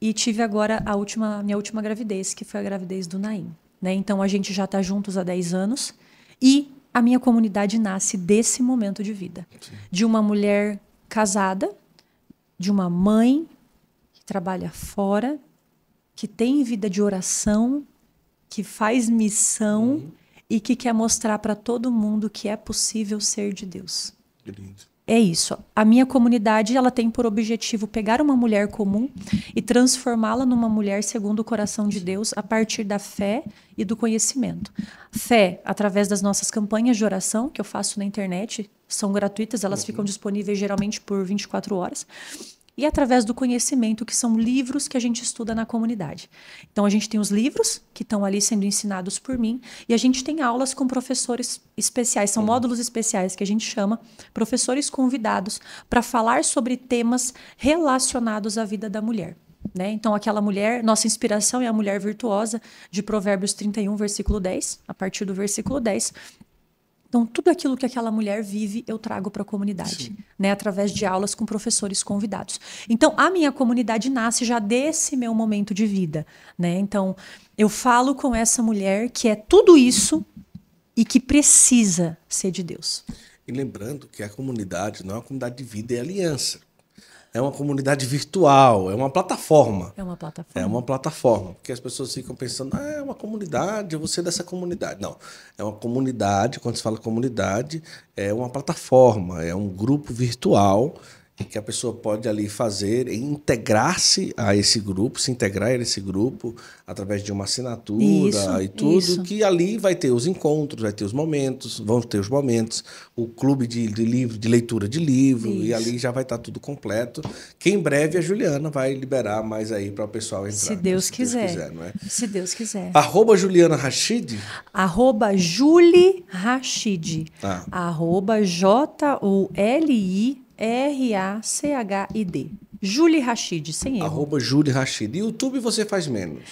E tive agora a última, minha última gravidez, que foi a gravidez do Naim. Né? Então a gente já está juntos há 10 anos. E a minha comunidade nasce desse momento de vida. Sim. De uma mulher casada, de uma mãe que trabalha fora, que tem vida de oração, que faz missão uhum. e que quer mostrar para todo mundo que é possível ser de Deus. Que lindo é isso. A minha comunidade ela tem por objetivo pegar uma mulher comum e transformá-la numa mulher segundo o coração de Deus a partir da fé e do conhecimento. Fé através das nossas campanhas de oração que eu faço na internet, são gratuitas, elas uhum. ficam disponíveis geralmente por 24 horas e através do conhecimento, que são livros que a gente estuda na comunidade. Então, a gente tem os livros que estão ali sendo ensinados por mim, e a gente tem aulas com professores especiais, são uhum. módulos especiais que a gente chama, professores convidados para falar sobre temas relacionados à vida da mulher. Né? Então, aquela mulher, nossa inspiração é a mulher virtuosa, de Provérbios 31, versículo 10, a partir do versículo 10. Então, tudo aquilo que aquela mulher vive, eu trago para a comunidade, né? através de aulas com professores convidados. Então, a minha comunidade nasce já desse meu momento de vida. Né? Então, eu falo com essa mulher que é tudo isso e que precisa ser de Deus. E lembrando que a comunidade não é uma comunidade de vida, é aliança é uma comunidade virtual, é uma plataforma. É uma plataforma. É uma plataforma. Porque as pessoas ficam pensando, ah, é uma comunidade, eu vou ser dessa comunidade. Não. É uma comunidade, quando se fala comunidade, é uma plataforma, é um grupo virtual que a pessoa pode ali fazer, integrar-se a esse grupo, se integrar a esse grupo através de uma assinatura isso, e tudo, isso. que ali vai ter os encontros, vai ter os momentos, vão ter os momentos, o clube de, de livro, de leitura de livro, isso. e ali já vai estar tá tudo completo. Que em breve a Juliana vai liberar mais aí para o pessoal entrar. Se Deus se quiser. Deus quiser não é? Se Deus quiser. Arroba Juliana Rachid? Arroba Julie Rachid. Ah. Arroba J-U-L-I R-A-C-H-I-D. Julie Rachid, sem erro. Arroba Julie Rachid. E YouTube você faz menos.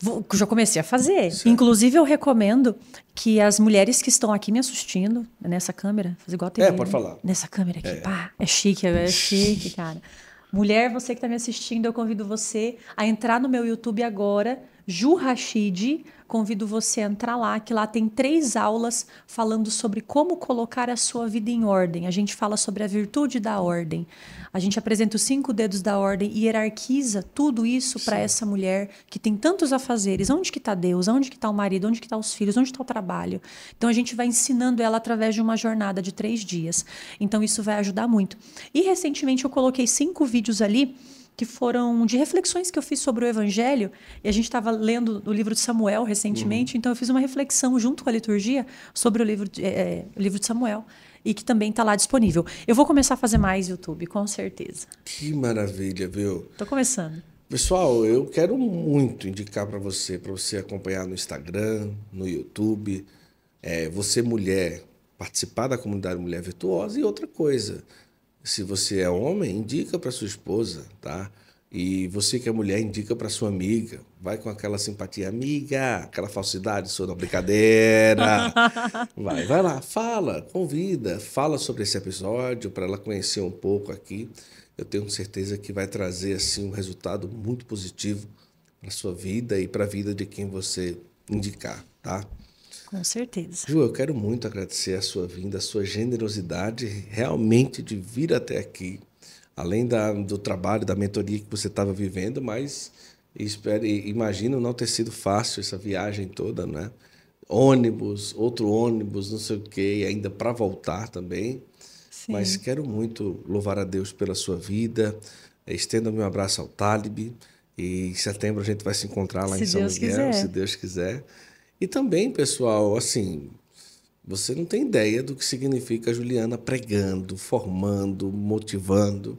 Vou, já comecei a fazer. Certo. Inclusive, eu recomendo que as mulheres que estão aqui me assistindo, nessa câmera, fazer igual a TV. É, pode né? falar. Nessa câmera aqui, é. pá. É chique, é chique, cara. Mulher, você que está me assistindo, eu convido você a entrar no meu YouTube agora Ju Rachid, convido você a entrar lá, que lá tem três aulas falando sobre como colocar a sua vida em ordem. A gente fala sobre a virtude da ordem. A gente apresenta os cinco dedos da ordem e hierarquiza tudo isso para essa mulher que tem tantos afazeres. Onde que está Deus? Onde que está o marido? Onde que está os filhos? Onde está o trabalho? Então a gente vai ensinando ela através de uma jornada de três dias. Então isso vai ajudar muito. E recentemente eu coloquei cinco vídeos ali que foram de reflexões que eu fiz sobre o Evangelho. E a gente estava lendo o livro de Samuel recentemente, uhum. então eu fiz uma reflexão junto com a liturgia sobre o livro de, é, eh, o eh, livro de Samuel. E que também está lá disponível. Eu vou começar a fazer mais YouTube, com certeza. Que maravilha, viu? Estou começando. Pessoal, eu quero muito indicar para você, para você acompanhar no Instagram, no YouTube, é, você mulher, participar da comunidade Mulher Virtuosa e outra coisa. Se você é homem, indica para sua esposa, tá? E você que é mulher, indica para sua amiga. Vai com aquela simpatia, amiga, aquela falsidade, sua brincadeira. vai, vai lá, fala, convida, fala sobre esse episódio para ela conhecer um pouco aqui. Eu tenho certeza que vai trazer assim um resultado muito positivo para sua vida e para a vida de quem você indicar, tá? Com certeza. Ju, eu quero muito agradecer a sua vinda, a sua generosidade realmente de vir até aqui, além da, do trabalho, da mentoria que você estava vivendo, mas espero, imagino não ter sido fácil essa viagem toda, né? Ônibus, outro ônibus, não sei o quê, ainda para voltar também. Sim. Mas quero muito louvar a Deus pela sua vida. Estenda meu abraço ao Talib. E em setembro a gente vai se encontrar lá se em São Deus Miguel, quiser. se Deus quiser. E também, pessoal, assim, você não tem ideia do que significa a Juliana pregando, formando, motivando.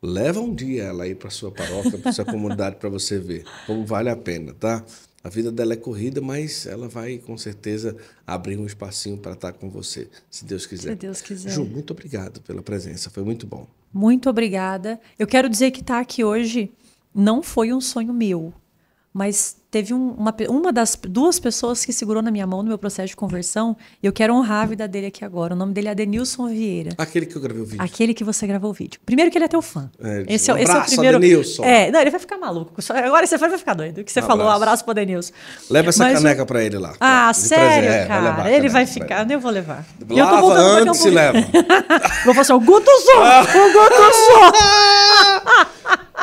Leva um dia ela aí para sua paróquia, para sua comunidade, para você ver como vale a pena, tá? A vida dela é corrida, mas ela vai com certeza abrir um espacinho para estar tá com você, se Deus quiser. Se Deus quiser. Ju, muito obrigado pela presença, foi muito bom. Muito obrigada. Eu quero dizer que estar tá aqui hoje não foi um sonho meu, mas teve um, uma, uma das duas pessoas que segurou na minha mão no meu processo de conversão, e eu quero honrar a vida dele aqui agora. O nome dele é Denilson Vieira. Aquele que eu gravei o vídeo. Aquele que você gravou o vídeo. Primeiro que ele é teu fã. É, esse, um é, abraço, é o é primeiro. Denilson. É, não, ele vai ficar maluco. Agora você vai ficar doido. O que você um falou, abraço. Um pra Denilson. Leva essa Mas, caneca pra ele lá. Ah, sério, é, cara? Vai ele vai ficar, nem vou levar. Lava eu tô voltando antes se leva. vou fazer o Guto Sul! o Guto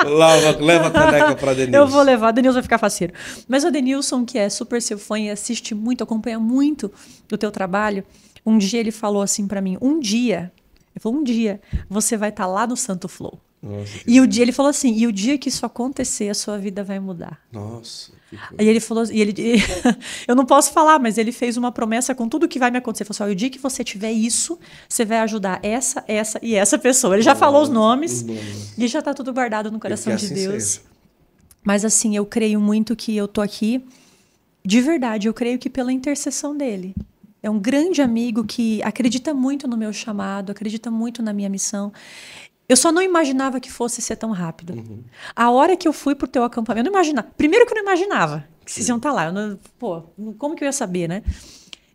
leva a caneca pra Denilson. Eu vou levar, Denilson vai ficar faceiro. Mas o Denilson, que é super seu fã e assiste muito, acompanha muito o teu trabalho, um dia ele falou assim para mim: um dia, ele falou, um dia você vai estar tá lá no Santo Flow. Nossa, e o dia ele falou assim, e o dia que isso acontecer, a sua vida vai mudar. Nossa. E ele falou, e ele, e, eu não posso falar, mas ele fez uma promessa com tudo que vai me acontecer. Ele falou assim, o dia que você tiver isso, você vai ajudar essa, essa e essa pessoa. Ele já Nossa, falou os nomes, nomes. e já está tudo guardado no coração de assim Deus. Seja. Mas assim, eu creio muito que eu tô aqui de verdade, eu creio que pela intercessão dele. É um grande amigo que acredita muito no meu chamado, acredita muito na minha missão. Eu só não imaginava que fosse ser tão rápido. Uhum. A hora que eu fui pro teu acampamento, eu não imaginava. Primeiro que eu não imaginava que vocês iam estar tá lá. Não, pô, como que eu ia saber, né?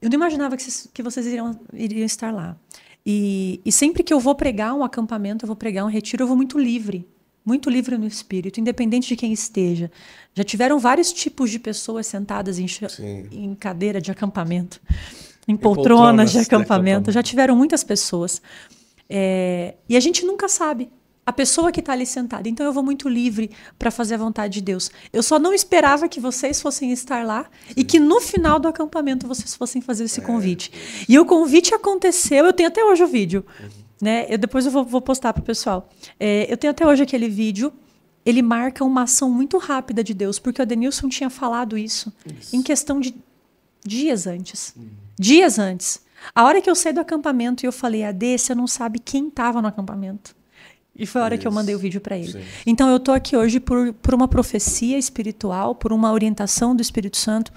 Eu não imaginava que, vocês, que vocês iriam, iriam estar lá. E, e sempre que eu vou pregar um acampamento, eu vou pregar um retiro, eu vou muito livre muito livre no espírito, independente de quem esteja. Já tiveram vários tipos de pessoas sentadas em, em cadeira de acampamento, em poltronas, poltronas de, acampamento. de acampamento. Já tiveram muitas pessoas. É, e a gente nunca sabe a pessoa que está ali sentada. Então eu vou muito livre para fazer a vontade de Deus. Eu só não esperava que vocês fossem estar lá Sim. e que no final do acampamento vocês fossem fazer esse é. convite. E o convite aconteceu, eu tenho até hoje o vídeo. Uhum né? Eu depois eu vou, vou postar para o pessoal. É, eu tenho até hoje aquele vídeo. Ele marca uma ação muito rápida de Deus, porque o Denilson tinha falado isso, isso. em questão de dias antes. Uhum. Dias antes. A hora que eu saí do acampamento e eu falei, a você não sabe quem estava no acampamento. E foi a hora Isso. que eu mandei o vídeo para ele. Sim. Então eu tô aqui hoje por, por uma profecia espiritual, por uma orientação do Espírito Santo,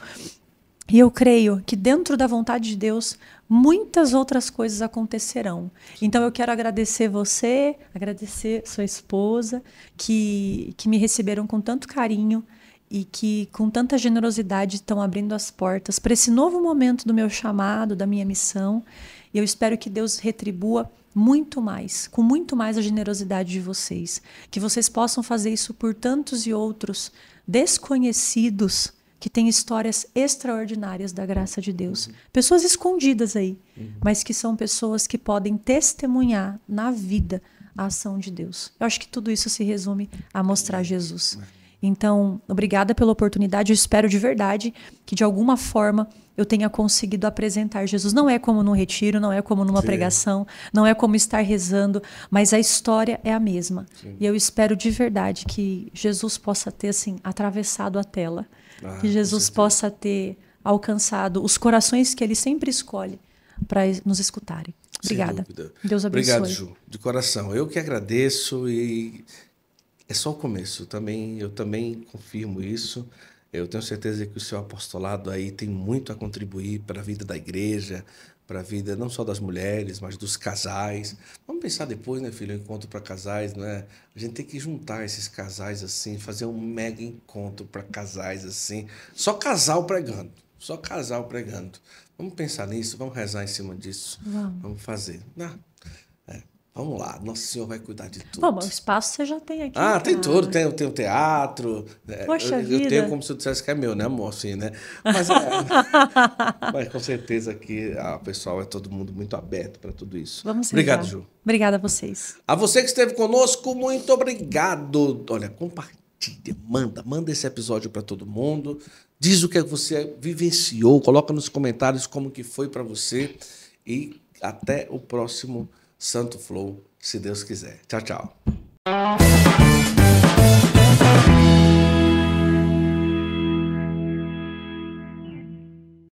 e eu creio que dentro da vontade de Deus, muitas outras coisas acontecerão. Então eu quero agradecer você, agradecer sua esposa, que, que me receberam com tanto carinho e que com tanta generosidade estão abrindo as portas para esse novo momento do meu chamado, da minha missão. E eu espero que Deus retribua muito mais, com muito mais a generosidade de vocês. Que vocês possam fazer isso por tantos e outros desconhecidos que tem histórias extraordinárias da graça de Deus. Pessoas escondidas aí, mas que são pessoas que podem testemunhar na vida a ação de Deus. Eu acho que tudo isso se resume a mostrar Jesus. Então, obrigada pela oportunidade. Eu espero de verdade que de alguma forma eu tenha conseguido apresentar Jesus. Não é como num retiro, não é como numa Sim. pregação, não é como estar rezando, mas a história é a mesma. Sim. E eu espero de verdade que Jesus possa ter assim atravessado a tela ah, que Jesus possa ter alcançado os corações que ele sempre escolhe para nos escutarem. Obrigada. Deus abençoe. Obrigado, Ju, de coração. Eu que agradeço e é só o começo. Também eu também confirmo isso. Eu tenho certeza que o seu apostolado aí tem muito a contribuir para a vida da igreja, para a vida não só das mulheres, mas dos casais. Vamos pensar depois, né, filho? Um encontro para casais, não é A gente tem que juntar esses casais assim, fazer um mega encontro para casais assim, só casal pregando, só casal pregando. Vamos pensar nisso, vamos rezar em cima disso, vamos, vamos fazer. não né? Vamos lá, Nosso Senhor vai cuidar de tudo. Bom, o espaço você já tem aqui. Ah, tem tudo. Tem, tem o teatro. Né, Poxa eu, vida. Eu tenho como se eu dissesse que é meu, né, amor? Assim, né? Mas, é, mas com certeza que ah, o pessoal é todo mundo muito aberto para tudo isso. Vamos Obrigado, então. Ju. Obrigada a vocês. A você que esteve conosco, muito obrigado. Olha, compartilha, manda, manda esse episódio para todo mundo. Diz o é que você vivenciou, coloca nos comentários como que foi para você e até o próximo episódio Santo Flow, se Deus quiser. Tchau, tchau.